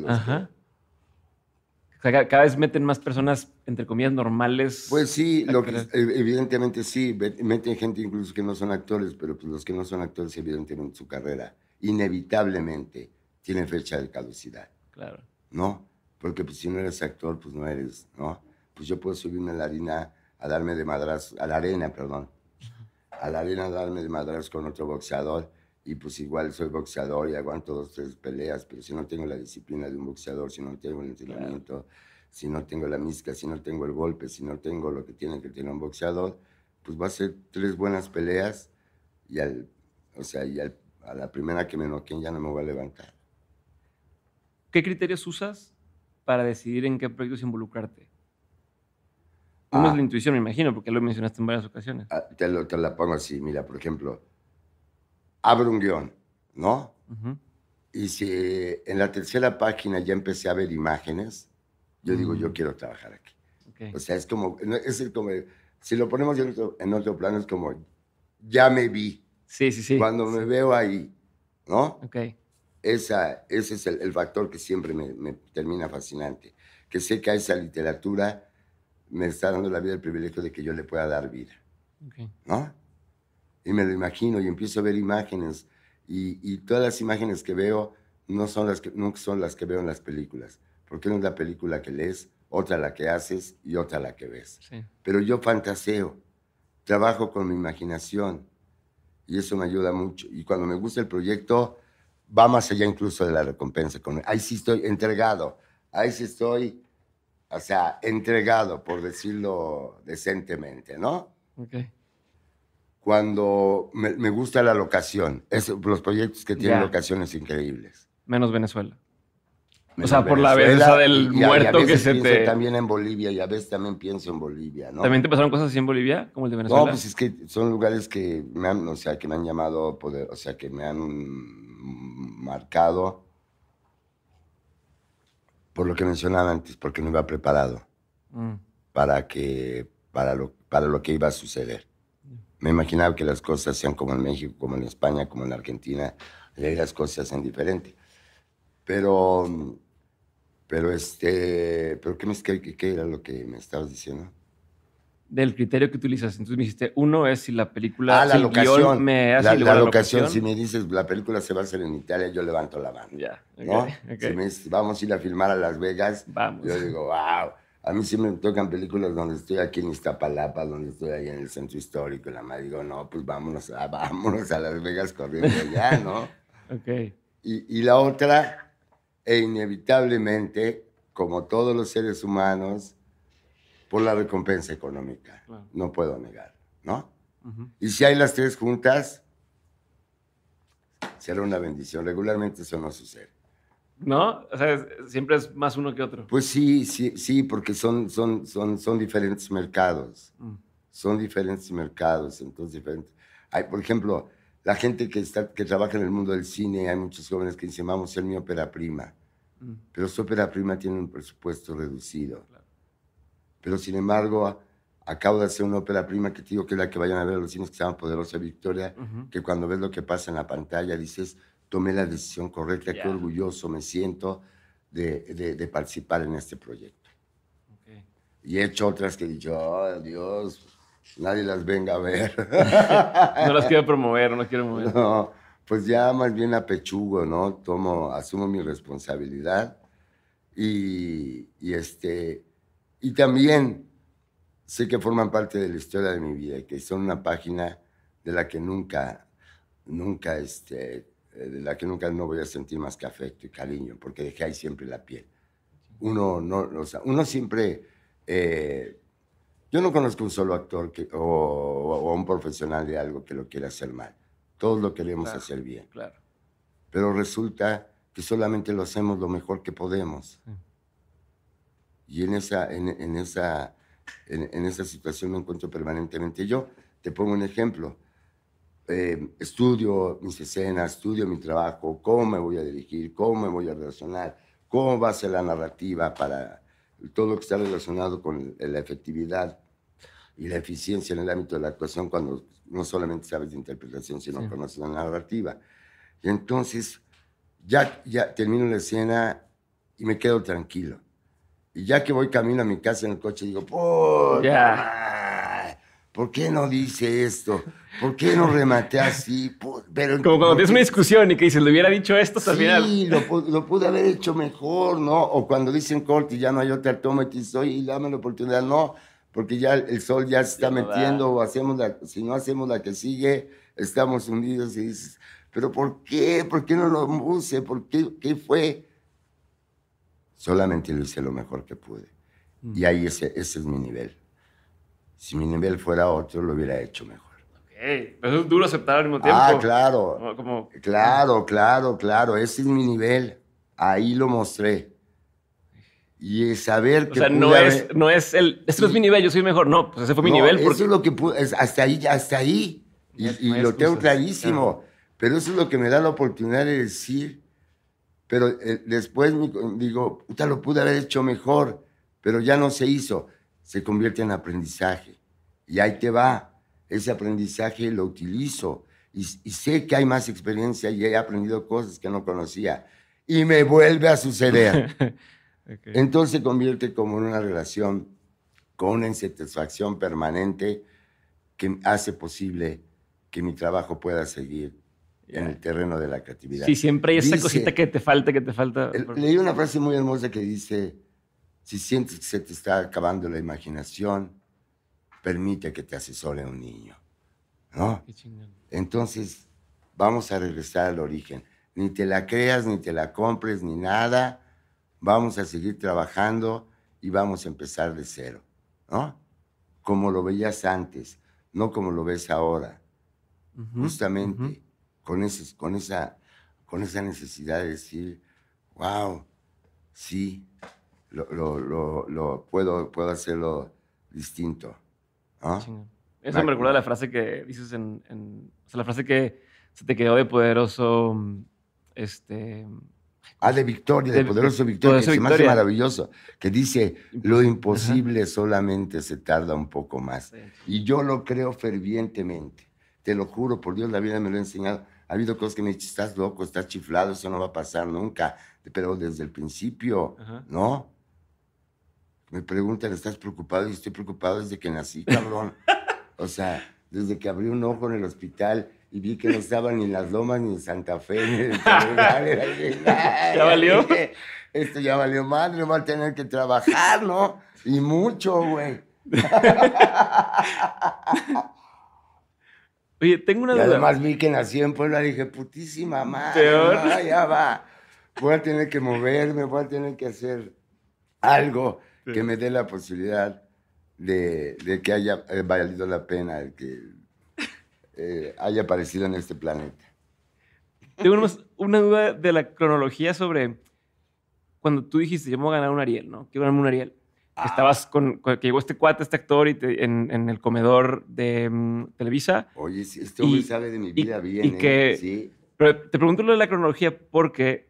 cada vez meten más personas, entre comillas, normales. Pues sí, lo evidentemente sí, meten gente incluso que no son actores, pero pues los que no son actores, evidentemente su carrera, inevitablemente, tiene fecha de caducidad. Claro. ¿No? Porque pues, si no eres actor, pues no eres, ¿no? Pues yo puedo subirme a la arena a darme de madrazo, a la arena, perdón. A la arena a darme de madrazo con otro boxeador y pues igual soy boxeador y aguanto dos, tres peleas, pero si no tengo la disciplina de un boxeador, si no tengo el entrenamiento, si no tengo la misca, si no tengo el golpe, si no tengo lo que tiene que tener un boxeador, pues va a ser tres buenas peleas y al, o sea, y a la primera que me noquen ya no me voy a levantar. ¿Qué criterios usas para decidir en qué proyectos involucrarte? Uno es ah. la intuición, me imagino, porque lo mencionaste en varias ocasiones. Ah, te, la pongo así, mira, por ejemplo, abro un guión, ¿no? Y si en la tercera página ya empecé a ver imágenes, yo digo, yo mm. quiero trabajar aquí. O sea, es como, es si lo ponemos en otro, plano, es como, ya me vi. Sí, sí, sí. Cuando me veo ahí, ¿no? Ok. Esa, ese es el, factor que siempre me, termina fascinante, que sé que a esa literatura me está dando la vida el privilegio de que yo le pueda dar vida. ¿No? Y me lo imagino y empiezo a ver imágenes y, y, todas las imágenes que veo no son las que, son las que veo en las películas, porque una es la película que lees, otra la que haces y otra la que ves. Pero yo fantaseo, trabajo con mi imaginación y eso me ayuda mucho. Y cuando me gusta el proyecto, va más allá incluso de la recompensa. Ahí sí estoy entregado, ahí sí estoy, o sea, entregado, por decirlo decentemente, ¿no? Ok. Cuando me, gusta la locación, es, los proyectos que tienen locaciones increíbles. Menos Venezuela. o sea, por la belleza del muerto que se también en Bolivia y a veces también pienso en Bolivia, ¿no? ¿También te pasaron cosas así en Bolivia, como el de Venezuela? No, pues es que son lugares que o sea, que me han llamado, poder, o sea, que me han marcado por lo que mencionaba antes, porque no iba preparado mm. para, que, para, lo, para lo que iba a suceder. Me imaginaba que las cosas sean como en México, como en España, como en Argentina, las cosas sean diferentes. Pero, pero, este, pero ¿qué, me, qué era lo que me estabas diciendo? del criterio que utilizas. Entonces me dijiste, uno es si la película... Ah, la si locación. Me hace la, locación, si me dices, la película se va a hacer en Italia, yo levanto la mano. Ya, Si me dices, vamos a ir a filmar a Las Vegas, yo digo, wow. A mí sí me tocan películas donde estoy aquí en Iztapalapa, donde estoy ahí en el centro histórico. La madre digo, no, pues vámonos a, vámonos a Las Vegas corriendo allá, ¿no? ok. Y, y la otra, e inevitablemente, como todos los seres humanos, por la recompensa económica, no puedo negar, ¿no? Y si hay las tres juntas, será una bendición. Regularmente eso no sucede. ¿No? O sea, siempre es más uno que otro. Pues sí, sí, sí, porque son, son, son, son diferentes mercados. Mm. Son diferentes mercados, entonces diferentes. Hay, por ejemplo, la gente que, está, que trabaja en el mundo del cine, hay muchos jóvenes que dicen, vamos, es mi ópera prima. Mm. Pero su ópera prima tiene un presupuesto reducido pero sin embargo acabo de hacer una ópera prima que te digo que es la que vayan a ver los cines que se llama Poderosa Victoria, que cuando ves lo que pasa en la pantalla dices, tomé la decisión correcta, qué orgulloso me siento de, participar en este proyecto. Y he hecho otras que he dicho, oh, Dios, nadie las venga a ver. no las quiero promover, no las quiero mover. No, pues ya más bien apechugo, ¿no? Tomo, asumo mi responsabilidad y, y este y también sé que forman parte de la historia de mi vida, que son una página de la que nunca, nunca, este, de la que nunca no voy a sentir más que afecto y cariño, porque dejé ahí siempre la piel. Uno, no, uno siempre, eh, yo no conozco un solo actor que, o, un profesional de algo que lo quiera hacer mal. Todos lo queremos hacer bien. Claro. Pero resulta que solamente lo hacemos lo mejor que podemos. Sí. Y en esa, en, esa, en, esa situación me encuentro permanentemente yo. Te pongo un ejemplo. Eh, estudio mis escenas, estudio mi trabajo, cómo me voy a dirigir, cómo me voy a relacionar, cómo va a ser la narrativa para todo lo que está relacionado con la efectividad y la eficiencia en el ámbito de la actuación cuando no solamente sabes de interpretación, sino conoces la narrativa. Y entonces ya, ya termino la escena y me quedo tranquilo. Y ya que voy camino a mi casa en el coche, digo, ¿Por qué no dice esto? ¿Por qué no remate así? Pero, Como cuando tienes una discusión y que dices, le hubiera dicho esto también lo, lo, pude haber hecho mejor, ¿no? O cuando dicen corte ya no hay otra toma y soy y dame la oportunidad, no, porque ya el sol ya se está metiendo, o hacemos la, si no hacemos la que sigue, estamos unidos y dices, ¿pero por qué? ¿Por qué no lo puse? ¿Por qué? ¿Qué fue? Solamente lo hice lo mejor que pude. Mm. Y ahí ese, ese es mi nivel. Si mi nivel fuera otro, lo hubiera hecho mejor. Pero es duro aceptar al mismo tiempo. Ah, claro. Como, Claro, claro, claro. Ese es mi nivel. Ahí lo mostré. Y saber que. O sea, no, es, no es el. Este es mi nivel, yo soy mejor. No, pues ese fue mi nivel. Porque... Eso es lo que pude. hasta ahí, hasta ahí. Y, lo tengo clarísimo. Pero eso es lo que me da la oportunidad de decir pero eh, después digo, puta, lo pude haber hecho mejor, pero ya no se hizo. Se convierte en aprendizaje. Y ahí te va. Ese aprendizaje lo utilizo. Y, sé que hay más experiencia y he aprendido cosas que no conocía. Y me vuelve a suceder. Entonces se convierte como en una relación con una insatisfacción permanente que hace posible que mi trabajo pueda seguir en el terreno de la creatividad. Sí, siempre hay esa cosita que te falta, que te falta. Leí una frase muy hermosa que dice, si sientes que se te está acabando la imaginación, permite que te asesore un niño. ¿No? Entonces, vamos a regresar al origen. Ni te la creas, ni te la compres, ni nada. Vamos a seguir trabajando y vamos a empezar de cero. ¿No? Como lo veías antes, no como lo ves ahora. Justamente con, con, esa, con esa necesidad de decir, wow, sí, lo, puedo, puedo hacerlo distinto. Eso me recuerda la frase que dices en, O sea, la frase que se te quedó de poderoso. Este. Ah, de Victoria, de, Poderoso Victoria, que maravilloso. Que dice: Lo imposible solamente se tarda un poco más. Y yo lo creo fervientemente. Te lo juro, por Dios, la vida me lo ha enseñado. Ha habido cosas que me dicen, estás loco, estás chiflado, eso no va a pasar nunca. Pero desde el principio, ¿no? Me preguntan, ¿estás preocupado? Y estoy preocupado desde que nací, cabrón. o sea, desde que abrí un ojo en el hospital y vi que no estaba ni en las lomas ni en Santa Fe. Ni en el ¿Ya valió? Esto ya valió madre, va a tener que trabajar, ¿no? Y mucho, güey. tengo una duda. Además vi que nací en Puebla y dije, putísima madre, Peor. ya va. Voy a tener que moverme, voy a tener que hacer algo que me dé la posibilidad de, que haya eh, valido la pena el que eh, haya aparecido en este planeta. Tengo una duda de la cronología sobre cuando tú dijiste, yo me voy a ganar un Ariel, ¿no? Quiero ganar un Ariel. Ah. Estabas con, que llegó este cuate, este actor, y en, el comedor de mm, Televisa. Oye, este hombre sabe de mi vida bien. Y ¿eh? que, Pero te pregunto lo de la cronología porque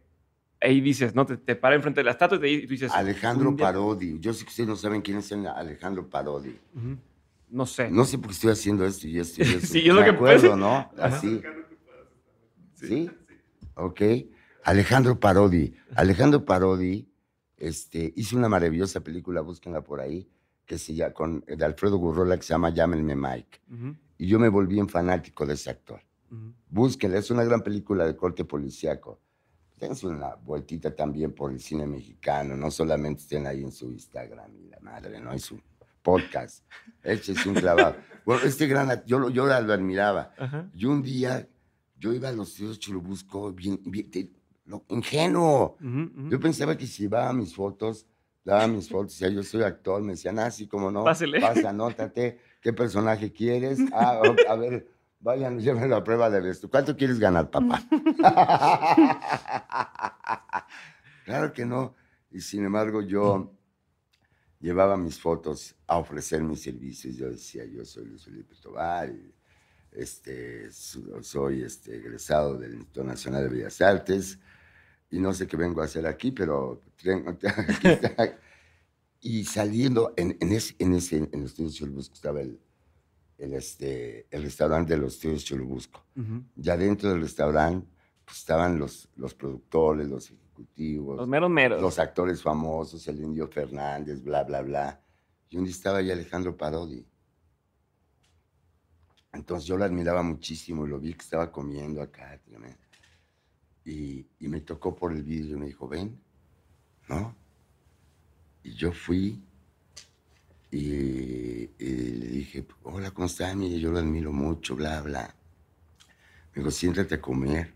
ahí dices, ¿no? Te, paras enfrente de la estatua y, tú dices. Alejandro Parodi. Yo sé que ustedes no saben quién es Alejandro Parodi. No sé. No sé por qué estoy haciendo esto y esto y sí, yo lo que acuerdo, ¿no? Así. ¿Sí? Ok. Alejandro Parodi. Alejandro Parodi este, hice una maravillosa película, búsquenla por ahí, que se con, eh, de Alfredo Gurrola, que se llama Llámenme Mike. Y yo me volví un fanático de ese actor. Búsquenla, es una gran película de corte policíaco. Dense una vueltita también por el cine mexicano, no solamente estén ahí en su Instagram y la madre, ¿no? Y su podcast. Échese un clavado. bueno, este gran, yo, yo lo admiraba. Y un día, yo iba a los estudios busco bien, bien, lo ingenuo. Yo pensaba que si iba mis fotos, daba mis fotos, yo soy actor, me decían, ah, sí, como no, Pásale. anótate, qué personaje quieres, ah, a ver, vayan, llévenlo la prueba de esto. ¿Cuánto quieres ganar, papá? claro que no. Y sin embargo, yo llevaba mis fotos a ofrecer mis servicios. Yo decía, yo soy Luis Felipe Tobal. este, soy este, egresado del Instituto Nacional de Bellas Artes y no sé qué vengo a hacer aquí, pero y saliendo en, en, ese, en, los estaba el, el, este, el restaurante de los tíos Churubusco. Uh Ya dentro del restaurante pues, estaban los, los productores, los ejecutivos. Los meros Los actores famosos, el Indio Fernández, bla, bla, bla. Y un estaba ahí Alejandro Parodi. Entonces yo lo admiraba muchísimo y lo vi que estaba comiendo acá. Tremendo y, me tocó por el vidrio y me dijo, ven, ¿no? Y yo fui y, le dije, hola, ¿cómo está? Mire, yo lo admiro mucho, bla, bla. Me dijo, siéntate a comer.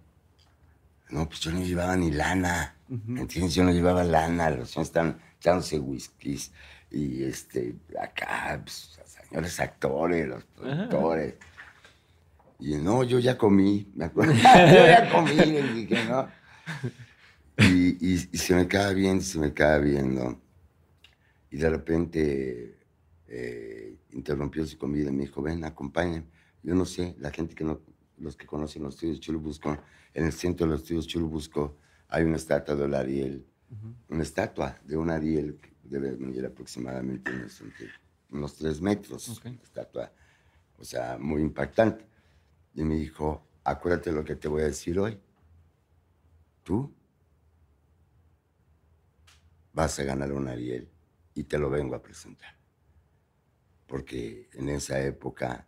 No, pues yo no llevaba ni lana, ¿me entiendes? Yo no llevaba lana, los señores estaban echándose whiskies y este, acá, pues, señores actores, los productores. Y no, yo ya comí, me acuerdo. yo ya comí, y dije, ¿no? Y, se me acaba bien, se me acaba viendo. Y de repente eh, interrumpió su comida y me dijo, ven, acompáñenme. Yo no sé, la gente que no, los que conocen los estudios Chulubusco, en el centro de los estudios Chulubusco hay una estatua del Ariel, una estatua de un Ariel que debe medir aproximadamente unos, tres metros, estatua, o sea, muy impactante y me dijo, acuérdate lo que te voy a decir hoy. Tú vas a ganar un Ariel y te lo vengo a presentar. Porque en esa época,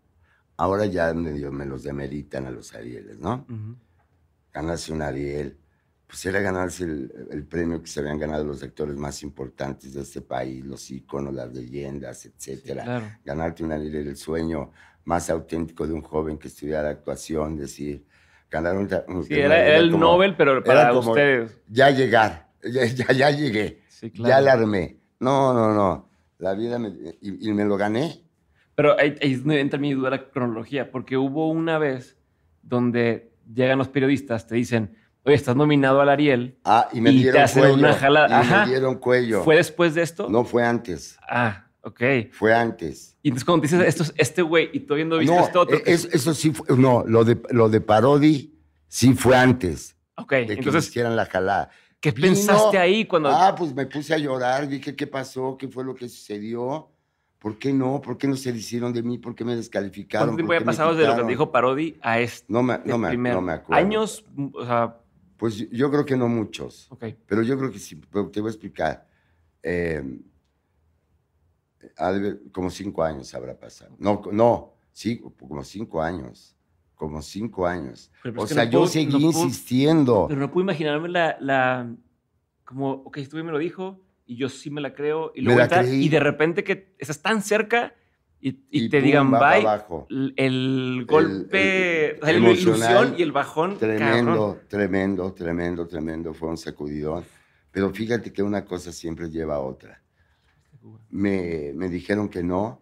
ahora ya me los demeritan a los Arieles, ¿no? Ganarse un Ariel, pues era ganarse el, premio que se habían ganado los actores más importantes de este país, los iconos, las leyendas, etc. Ganarte un Ariel era el sueño más auténtico de un joven que estudiara actuación, decir, ganar un... sí, era, el Nobel, pero para ustedes. Ya llegar, ya, ya, llegué, ya la armé. No, no, no, la vida me, y, me lo gané. Pero ahí, entra mi duda la cronología, porque hubo una vez donde llegan los periodistas, te dicen, oye, estás nominado al Ariel. Ah, y te hacen Una jalada. Y me dieron cuello. ¿Fue después de esto? No, fue antes. Ah. Ok. Fue antes. Y entonces cuando dices, esto, este güey, y tú viendo visto esto otro. E, eso sí, fue, no, lo de, lo de Parodi sí fue antes. Ok, de que entonces. la jalada. ¿Qué pensaste ahí cuando.? Ah, pues me puse a llorar, dije, ¿qué pasó? ¿Qué fue lo que sucedió? ¿Por qué no? ¿Por qué no se hicieron de mí? ¿Por qué me descalificaron? ¿Cuánto tiempo había pasado de lo que dijo Parodi a este? No me, no me, no me acuerdo. ¿Años? O sea, pues yo creo que no muchos. Ok. Pero yo creo que sí, te voy a explicar. Eh, como cinco años habrá pasado. No, no, sí, como cinco años. Como cinco años. o sea, yo seguí insistiendo. pero no puedo imaginarme la, la, Como, ok, tú este me lo dijo y yo sí me la creo y lo Y de repente que estás tan cerca y, te digan va bye. El golpe, la ilusión y el bajón. Tremendo, tremendo, tremendo, tremendo. Fue un sacudidón. Pero fíjate que una cosa siempre lleva a otra me, dijeron que no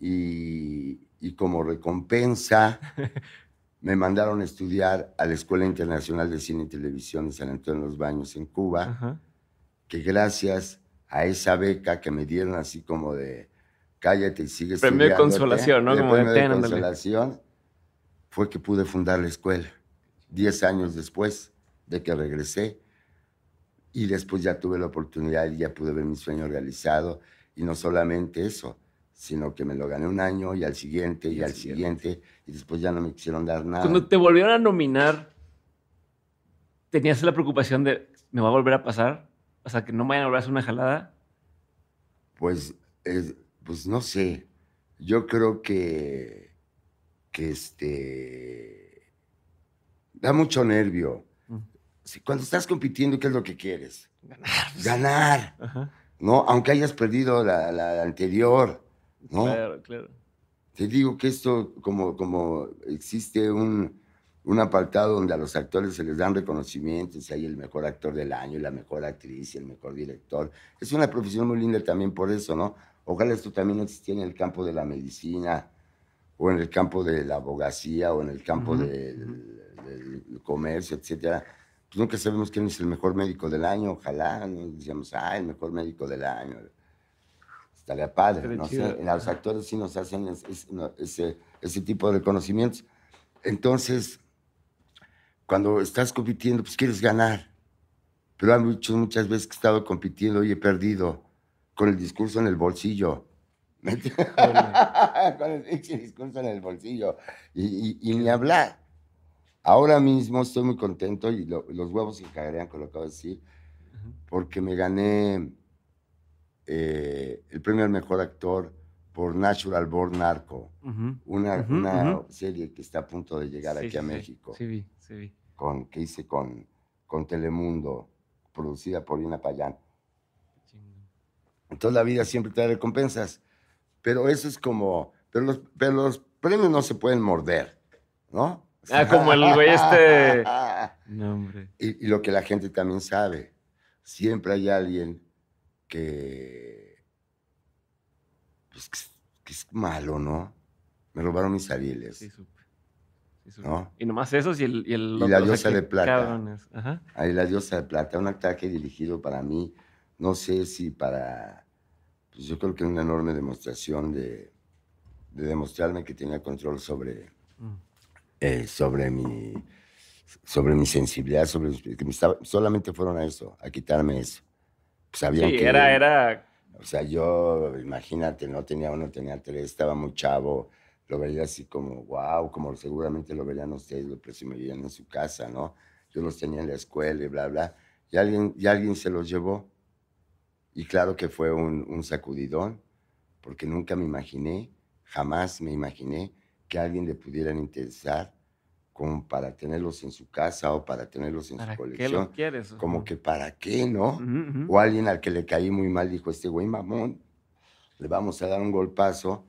y, como recompensa me mandaron a estudiar a la Escuela Internacional de Cine y Televisión de San Antonio de los Baños en Cuba, que gracias a esa beca que me dieron así como de cállate y sigue estudiando. Premio de consolación, ¿no? Como de, consolación fue que pude fundar la escuela. Diez años después de que regresé, y después ya tuve la oportunidad y ya pude ver mi sueño realizado. Y no solamente eso, sino que me lo gané un año y al siguiente y, al siguiente. Y después ya no me quisieron dar nada. Cuando te volvieron a nominar, ¿tenías la preocupación de, me va a volver a pasar? O sea, que no me vayan a volver a hacer una jalada. Pues, pues no sé. Yo creo que, que este, da mucho nervio cuando estás compitiendo, ¿qué es lo que quieres? Ganar. Ganar. ¿No? Aunque hayas perdido la, anterior, ¿no? Claro, claro. Te digo que esto, como, como existe un, apartado donde a los actores se les dan reconocimientos, hay el mejor actor del año, la mejor actriz, el mejor director. Es una profesión muy linda también por eso, ¿no? Ojalá esto también existiera en el campo de la medicina, o en el campo de la abogacía, o en el campo del, del, comercio, etcétera pues nunca sabemos quién es el mejor médico del año, ojalá, ¿no? decíamos, ah, el mejor médico del año. Estaría padre, ¿no? sé. los actores sí nos hacen ese, ese, tipo de conocimientos. Entonces, cuando estás compitiendo, pues quieres ganar. Pero han muchas, muchas veces que he estado compitiendo y he perdido con el discurso en el bolsillo. con el discurso en el bolsillo. Y, y ni hablar. Ahora mismo estoy muy contento y los huevos que caerían con lo que acabo de decir, porque me gané eh, el premio al mejor actor por Natural Born Narco, una, serie que está a punto de llegar aquí a México. Sí, sí, Con, que hice con, con Telemundo, producida por Ina Payán. Entonces la vida siempre te recompensas. Pero eso es como. Pero los, pero los premios no se pueden morder, ¿no? Ah, como el güey este. No, hombre. Y, lo que la gente también sabe. Siempre hay alguien que. Pues, que, es malo, ¿no? Me robaron mis ariles. Sí, supe. ¿No? Y nomás esos y el. Y, el, la diosa de plata. Ajá. Ahí la diosa de plata. Un ataque dirigido para mí. No sé si para. Pues yo creo que una enorme demostración de, de demostrarme que tenía control sobre. Mm. Eh, sobre mi sobre mi sensibilidad, sobre que solamente fueron a eso, a quitarme eso. Pues, sabían que era, era. O sea, yo, imagínate, no tenía uno, tenía tres, estaba muy chavo, lo veía así como, wow, como seguramente lo verían ustedes, lo veían en su casa, ¿no? Yo los tenía en la escuela y bla, bla. Y alguien, y alguien se los llevó. Y claro que fue un, un sacudidón, porque nunca me imaginé, jamás me imaginé que alguien le pudieran interesar como para tenerlos en su casa o para tenerlos en su colección. ¿Qué quieres? Como que para qué, ¿no? O alguien al que le caí muy mal dijo, este güey mamón, le vamos a dar un golpazo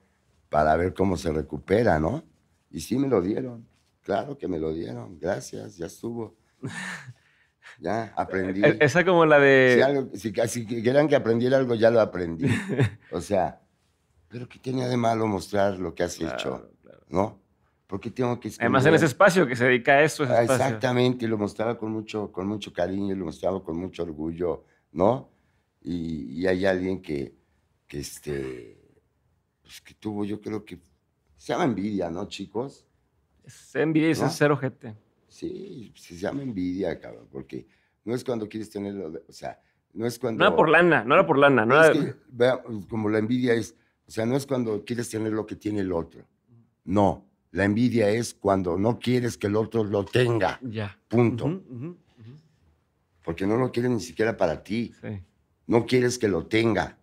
para ver cómo se recupera, ¿no? Y sí me lo dieron, claro que me lo dieron, gracias, ya estuvo. Ya, aprendí. E-, e-, esa como la de... Si, quieran que aprendiera algo, ya lo aprendí. O sea, pero ¿qué tenía de malo mostrar lo que has claro. hecho? ¿no? Porque tengo que Además, en ese espacio que se dedica a eso. exactamente, lo mostraba con mucho, con mucho cariño, lo mostraba con mucho orgullo, ¿no? Y, hay alguien que, que, este, pues que tuvo, yo creo que se llama envidia, ¿no, chicos? Se envidia y es ser Sí, se llama envidia, cabrón, porque no es cuando quieres tener... o sea, no es cuando... No era por lana, no era por lana. No, Es como la envidia es, o sea, no es cuando quieres tener lo que tiene el otro no, la envidia es cuando no quieres que el otro lo tenga. Punto. Porque no lo quieres ni siquiera para ti. No quieres que lo tenga.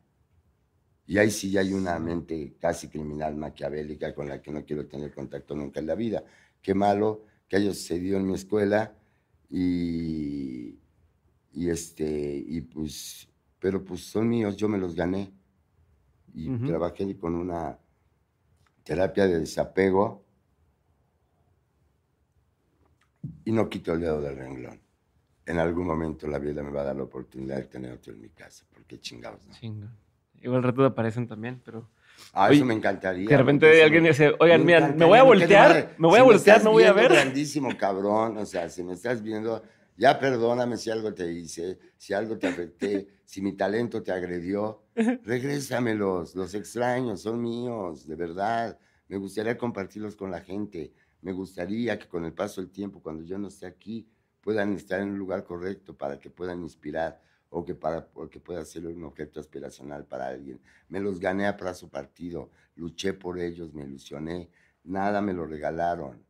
Y ahí sí hay una mente casi criminal, maquiavélica, con la que no quiero tener contacto nunca en la vida. Qué malo que haya sucedido en mi escuela y, y este, y pues, pero pues son míos, yo me los gané. Y trabajé con una terapia de desapego y no quito el dedo del renglón. En algún momento la vida me va a dar la oportunidad de tener otro en mi casa, porque chingados, ¿no? Chingo. Igual rato aparecen también, pero... Ah, eso me encantaría. De repente alguien dice, oigan, me mira, me voy a voltear, me voy a voltear, me voy a ver. grandísimo, cabrón. O sea, si me estás viendo, ya perdóname si algo te hice, si algo te afecté, si mi talento te agredió. Regrésamelos, los extraños, son míos, de verdad. Me gustaría compartirlos con la gente. Me gustaría que con el paso del tiempo, cuando yo no esté aquí, puedan estar en el lugar correcto para que puedan inspirar o que, para, que pueda ser un objeto aspiracional para alguien. Me los gané a plazo partido, luché por ellos, me ilusioné, nada me lo regalaron.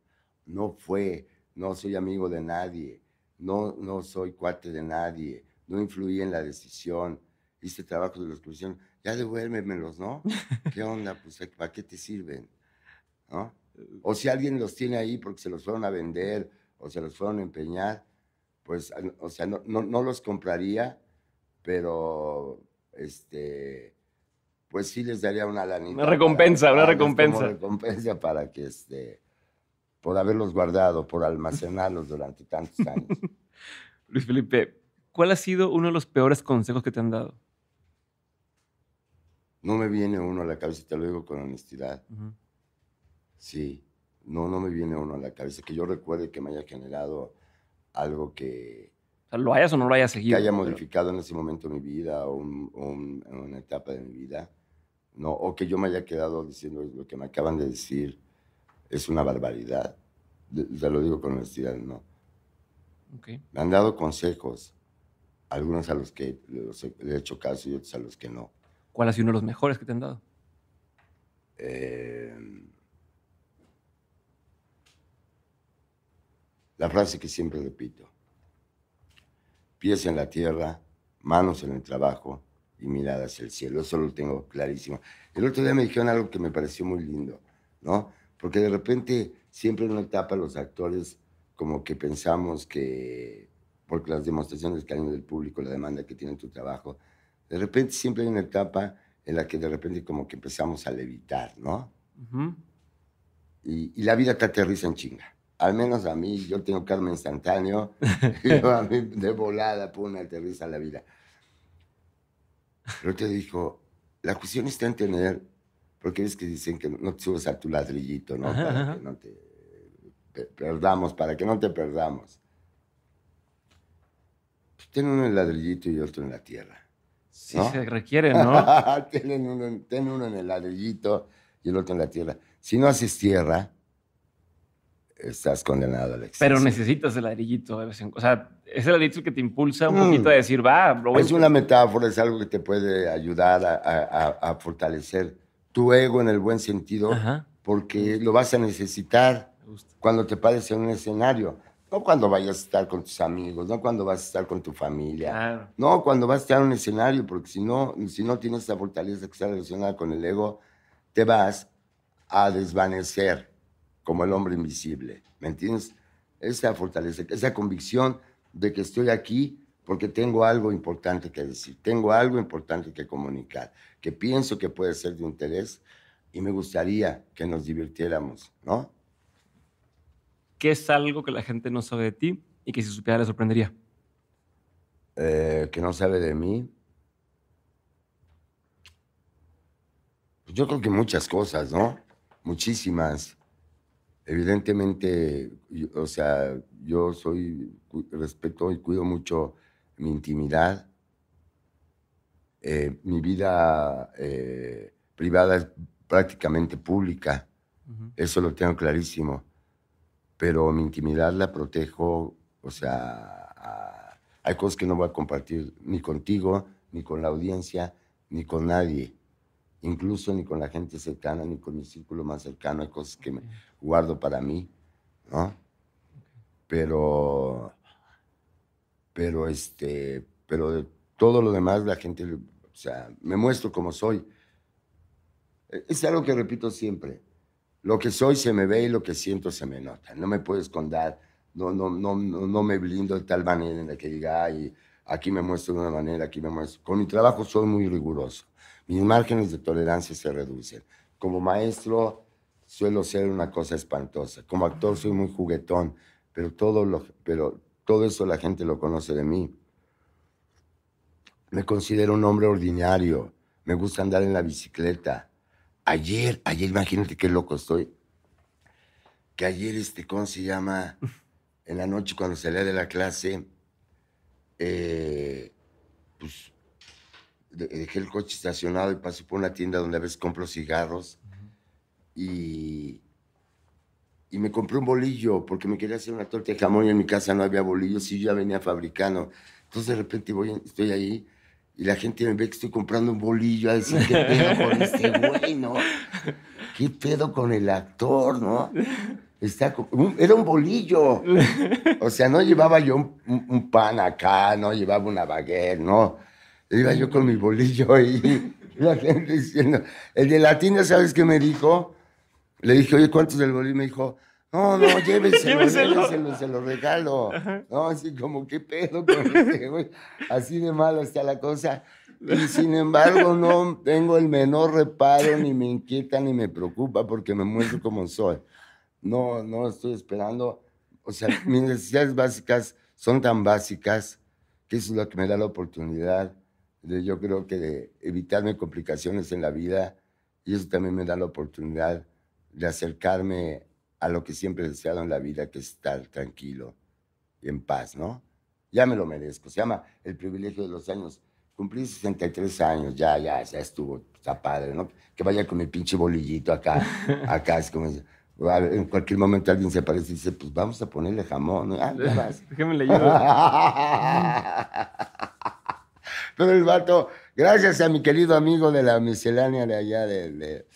No fue, no soy amigo de nadie no, soy cuate de nadie, no influí en la decisión, hice trabajo de la exclusión, ya devuélvemelos, ¿no? ¿Qué onda? ¿para pues, qué te sirven? ¿No? O si alguien los tiene ahí porque se los fueron a vender o se los fueron a empeñar, pues, o sea, no, no, los compraría, pero, este, pues sí les daría una lanita. Una recompensa, una recompensa. Una recompensa para que, este, por haberlos guardado, por almacenarlos durante tantos años. Luis Felipe, ¿cuál ha sido uno de los peores consejos que te han dado? No me viene uno a la cabeza, te lo digo con honestidad. Sí, no, no me viene uno a la cabeza. Que yo recuerde que me haya generado algo que... lo hayas o no lo hayas seguido. Que haya modificado en ese momento mi vida o una etapa de mi vida. No, o que yo me haya quedado diciendo lo que me acaban de decir es una barbaridad. ya lo digo con honestidad, no. Me han dado consejos, algunos a los que he, hecho caso y otros a los que no. ¿Cuál ha sido uno de los mejores que te han dado? Eh, la frase que siempre repito, pies en la tierra, manos en el trabajo y mirada hacia el cielo. Eso lo tengo clarísimo. El otro día me dijeron algo que me pareció muy lindo, ¿no? Porque de repente, siempre en una etapa, los actores como que pensamos que, porque las demostraciones que en del público, la demanda que tiene tu trabajo, de repente siempre hay una etapa en la que de repente como que empezamos a levitar, ¿no? y, la vida te aterriza en chinga. Al menos a mí, yo tengo karma instantáneo, yo a mí de volada, pum, aterriza la vida. Pero te dijo, la cuestión está en tener porque es que dicen que no te subas a tu ladrillito, ¿no? para que no te perdamos, para que no te perdamos. Pues uno en el ladrillito y otro en la tierra. Sí, se requiere, ¿no? ten, uno, en el ladrillito y el otro en la tierra. Si no haces tierra, estás condenado al Pero necesitas el ladrillito O sea, es el ladrillito que te impulsa un mm. poquito a decir, va, bro. Es una metáfora, es algo que te puede ayudar a, a fortalecer tu ego en el buen sentido, porque lo vas a necesitar cuando te pares en un escenario. No cuando vayas a estar con tus amigos, no cuando vas a estar con tu familia, no cuando vas a estar en un escenario, porque si no, si no tienes esa fortaleza que está relacionada con el ego, te vas a desvanecer como el hombre invisible. ¿Me entiendes? Esa fortaleza, esa convicción de que estoy aquí porque tengo algo importante que decir, tengo algo importante que comunicar, que pienso que puede ser de interés y me gustaría que nos divirtiéramos, ¿no? ¿Qué es algo que la gente no sabe de ti y que si supiera le sorprendería? Eh, que no sabe de mí. yo creo que muchas cosas, ¿no? Muchísimas. Evidentemente, o sea, yo soy, respeto y cuido mucho mi intimidad, eh, mi vida eh, privada es prácticamente pública, eso lo tengo clarísimo, pero mi intimidad la protejo, o sea, hay cosas que no voy a compartir ni contigo, ni con la audiencia, ni con nadie, incluso ni con la gente cercana, ni con mi círculo más cercano, hay cosas que me guardo para mí, ¿no? Pero pero este, pero todo lo demás la gente, o sea, me muestro como soy. Eh, es algo que repito siempre. Lo que soy se me ve y lo que siento se me nota. No me puedo esconder, no, no, no, no, me blindo de tal manera en la que diga, ay, aquí me muestro de una manera, aquí me muestro. Con mi trabajo soy muy riguroso. Mis márgenes de tolerancia se reducen. Como maestro suelo ser una cosa espantosa. Como actor soy muy juguetón, pero todo lo, pero todo eso la gente lo conoce de mí. Me considero un hombre ordinario. Me gusta andar en la bicicleta. Ayer, ayer, imagínate qué loco estoy. Que ayer este se llama, en la noche cuando salía de la clase, eh, pues dejé el coche estacionado y pasé por una tienda donde a veces compro cigarros. Y y me compré un bolillo porque me quería hacer una torta de jamón y en mi casa no había bolillos y yo ya venía fabricando. Entonces de repente voy, estoy ahí y la gente me ve que estoy comprando un bolillo a decir qué pedo con este bueno, ¿Qué pedo con el actor, no? Está, era un bolillo. O sea, no llevaba yo un, pan acá, no llevaba una baguette, no. Iba yo con mi bolillo y la gente diciendo, el de la ¿sabes qué me dijo? Le dije, oye, ¿cuántos del Y Me dijo, no, no, lléveselo, lléveselo, se lo regalo. No, así como, ¿qué pedo este Así de malo está la cosa. Y sin embargo, no tengo el menor reparo, ni me inquieta, ni me preocupa, porque me muestro como soy. No, no estoy esperando. O sea, mis necesidades básicas son tan básicas que eso es lo que me da la oportunidad de, yo creo que, de evitarme complicaciones en la vida. Y eso también me da la oportunidad de acercarme a lo que siempre he deseado en la vida, que es estar tranquilo y en paz, ¿no? Ya me lo merezco. Se llama el privilegio de los años. Cumplí 63 años, ya, ya, ya estuvo, está padre, ¿no? Que vaya con el pinche bolillito acá, acá, es como... En cualquier momento alguien se aparece y dice, pues vamos a ponerle jamón. Ah, ya vas. Déjame le Pero el vato, gracias a mi querido amigo de la miscelánea de allá de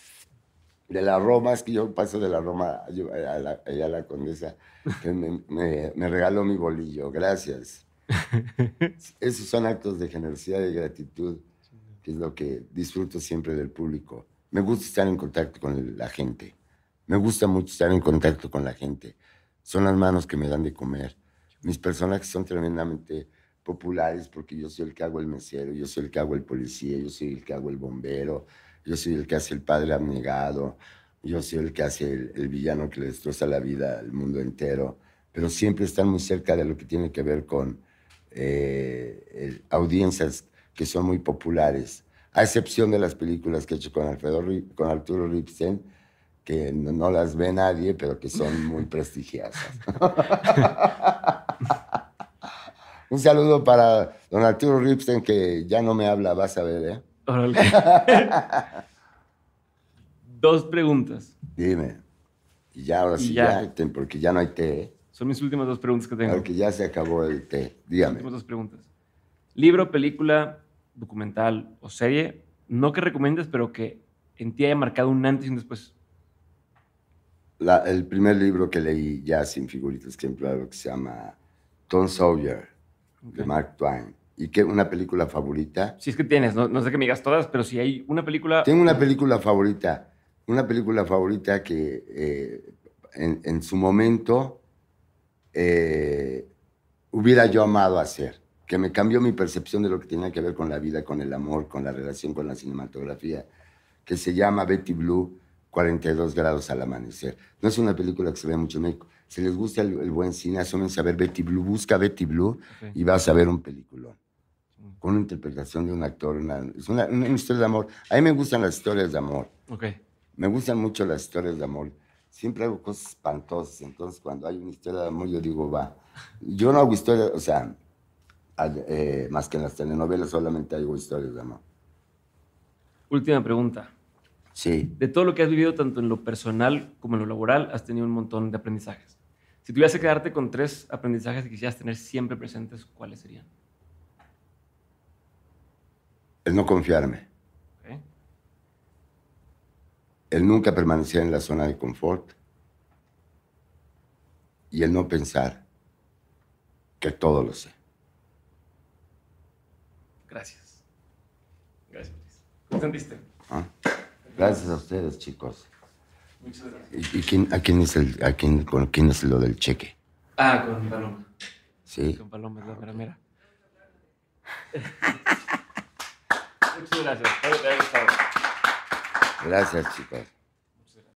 de la Roma, es que yo paso de la Roma a, la, condesa, que me, regaló mi bolillo, gracias. Esos son actos de generosidad y gratitud, que es lo que disfruto siempre del público. Me gusta estar en contacto con la gente, me gusta mucho estar en contacto con la gente. Son las manos que me dan de comer. Mis personajes son tremendamente populares porque yo soy el que hago el mesero, yo soy el que hago el policía, yo soy el que hago el bombero, yo soy el que hace el padre abnegado, yo soy el que hace el, villano que le destroza la vida al mundo entero, pero siempre están muy cerca de lo que tiene que ver con eh, audiencias que son muy populares, a excepción de las películas que he hecho con, con Arturo Ripstein, que no, no las ve nadie, pero que son muy prestigiosas. Un saludo para don Arturo Ripstein, que ya no me habla, vas a ver, ¿eh? Dos preguntas. Dime. Y ya ahora sí, ya. porque ya no hay té. Son mis últimas dos preguntas que tengo. Porque ya se acabó el té. Dígame. últimas dos preguntas. Libro, película, documental o serie, no que recomiendes, pero que en ti haya marcado un antes y un después. el primer libro que leí ya sin figuritas, que empleado, que se llama Tom Sawyer, de Mark Twain. ¿Y qué, una película favorita? Sí, es que tienes, no, sé que me digas todas, pero si hay una película... Tengo una película favorita, una película favorita que eh, en, su momento eh, hubiera yo amado hacer, que me cambió mi percepción de lo que tenía que ver con la vida, con el amor, con la relación con la cinematografía, que se llama Betty Blue, 42 grados al amanecer. No es una película que se ve mucho en México. Si les gusta el, buen cine, asómense a ver Betty Blue, busca Betty Blue y vas a ver un peliculón. Con una interpretación de un actor, es una, historia de amor. A mí me gustan las historias de amor. Me gustan mucho las historias de amor. Siempre hago cosas espantosas. Entonces, cuando hay una historia de amor, yo digo, va. Yo no hago historias, o sea, eh, más que en las telenovelas, solamente hago historias de amor. Última pregunta. Sí. De todo lo que has vivido, tanto en lo personal como en lo laboral, has tenido un montón de aprendizajes. Si tuviese que quedarte con tres aprendizajes que quisieras tener siempre presentes, ¿cuáles serían? El no confiarme. El nunca permanecer en la zona de confort. Y el no pensar que todo lo sé. Gracias. Gracias, Luis. ¿Ah? Gracias a ustedes, chicos. Muchas ¿Y quién, a quién es el, a quién, con quién es lo del cheque? Ah, con Paloma. Sí. Con Paloma, la mira. Muchas gracias. Gracias, chicos.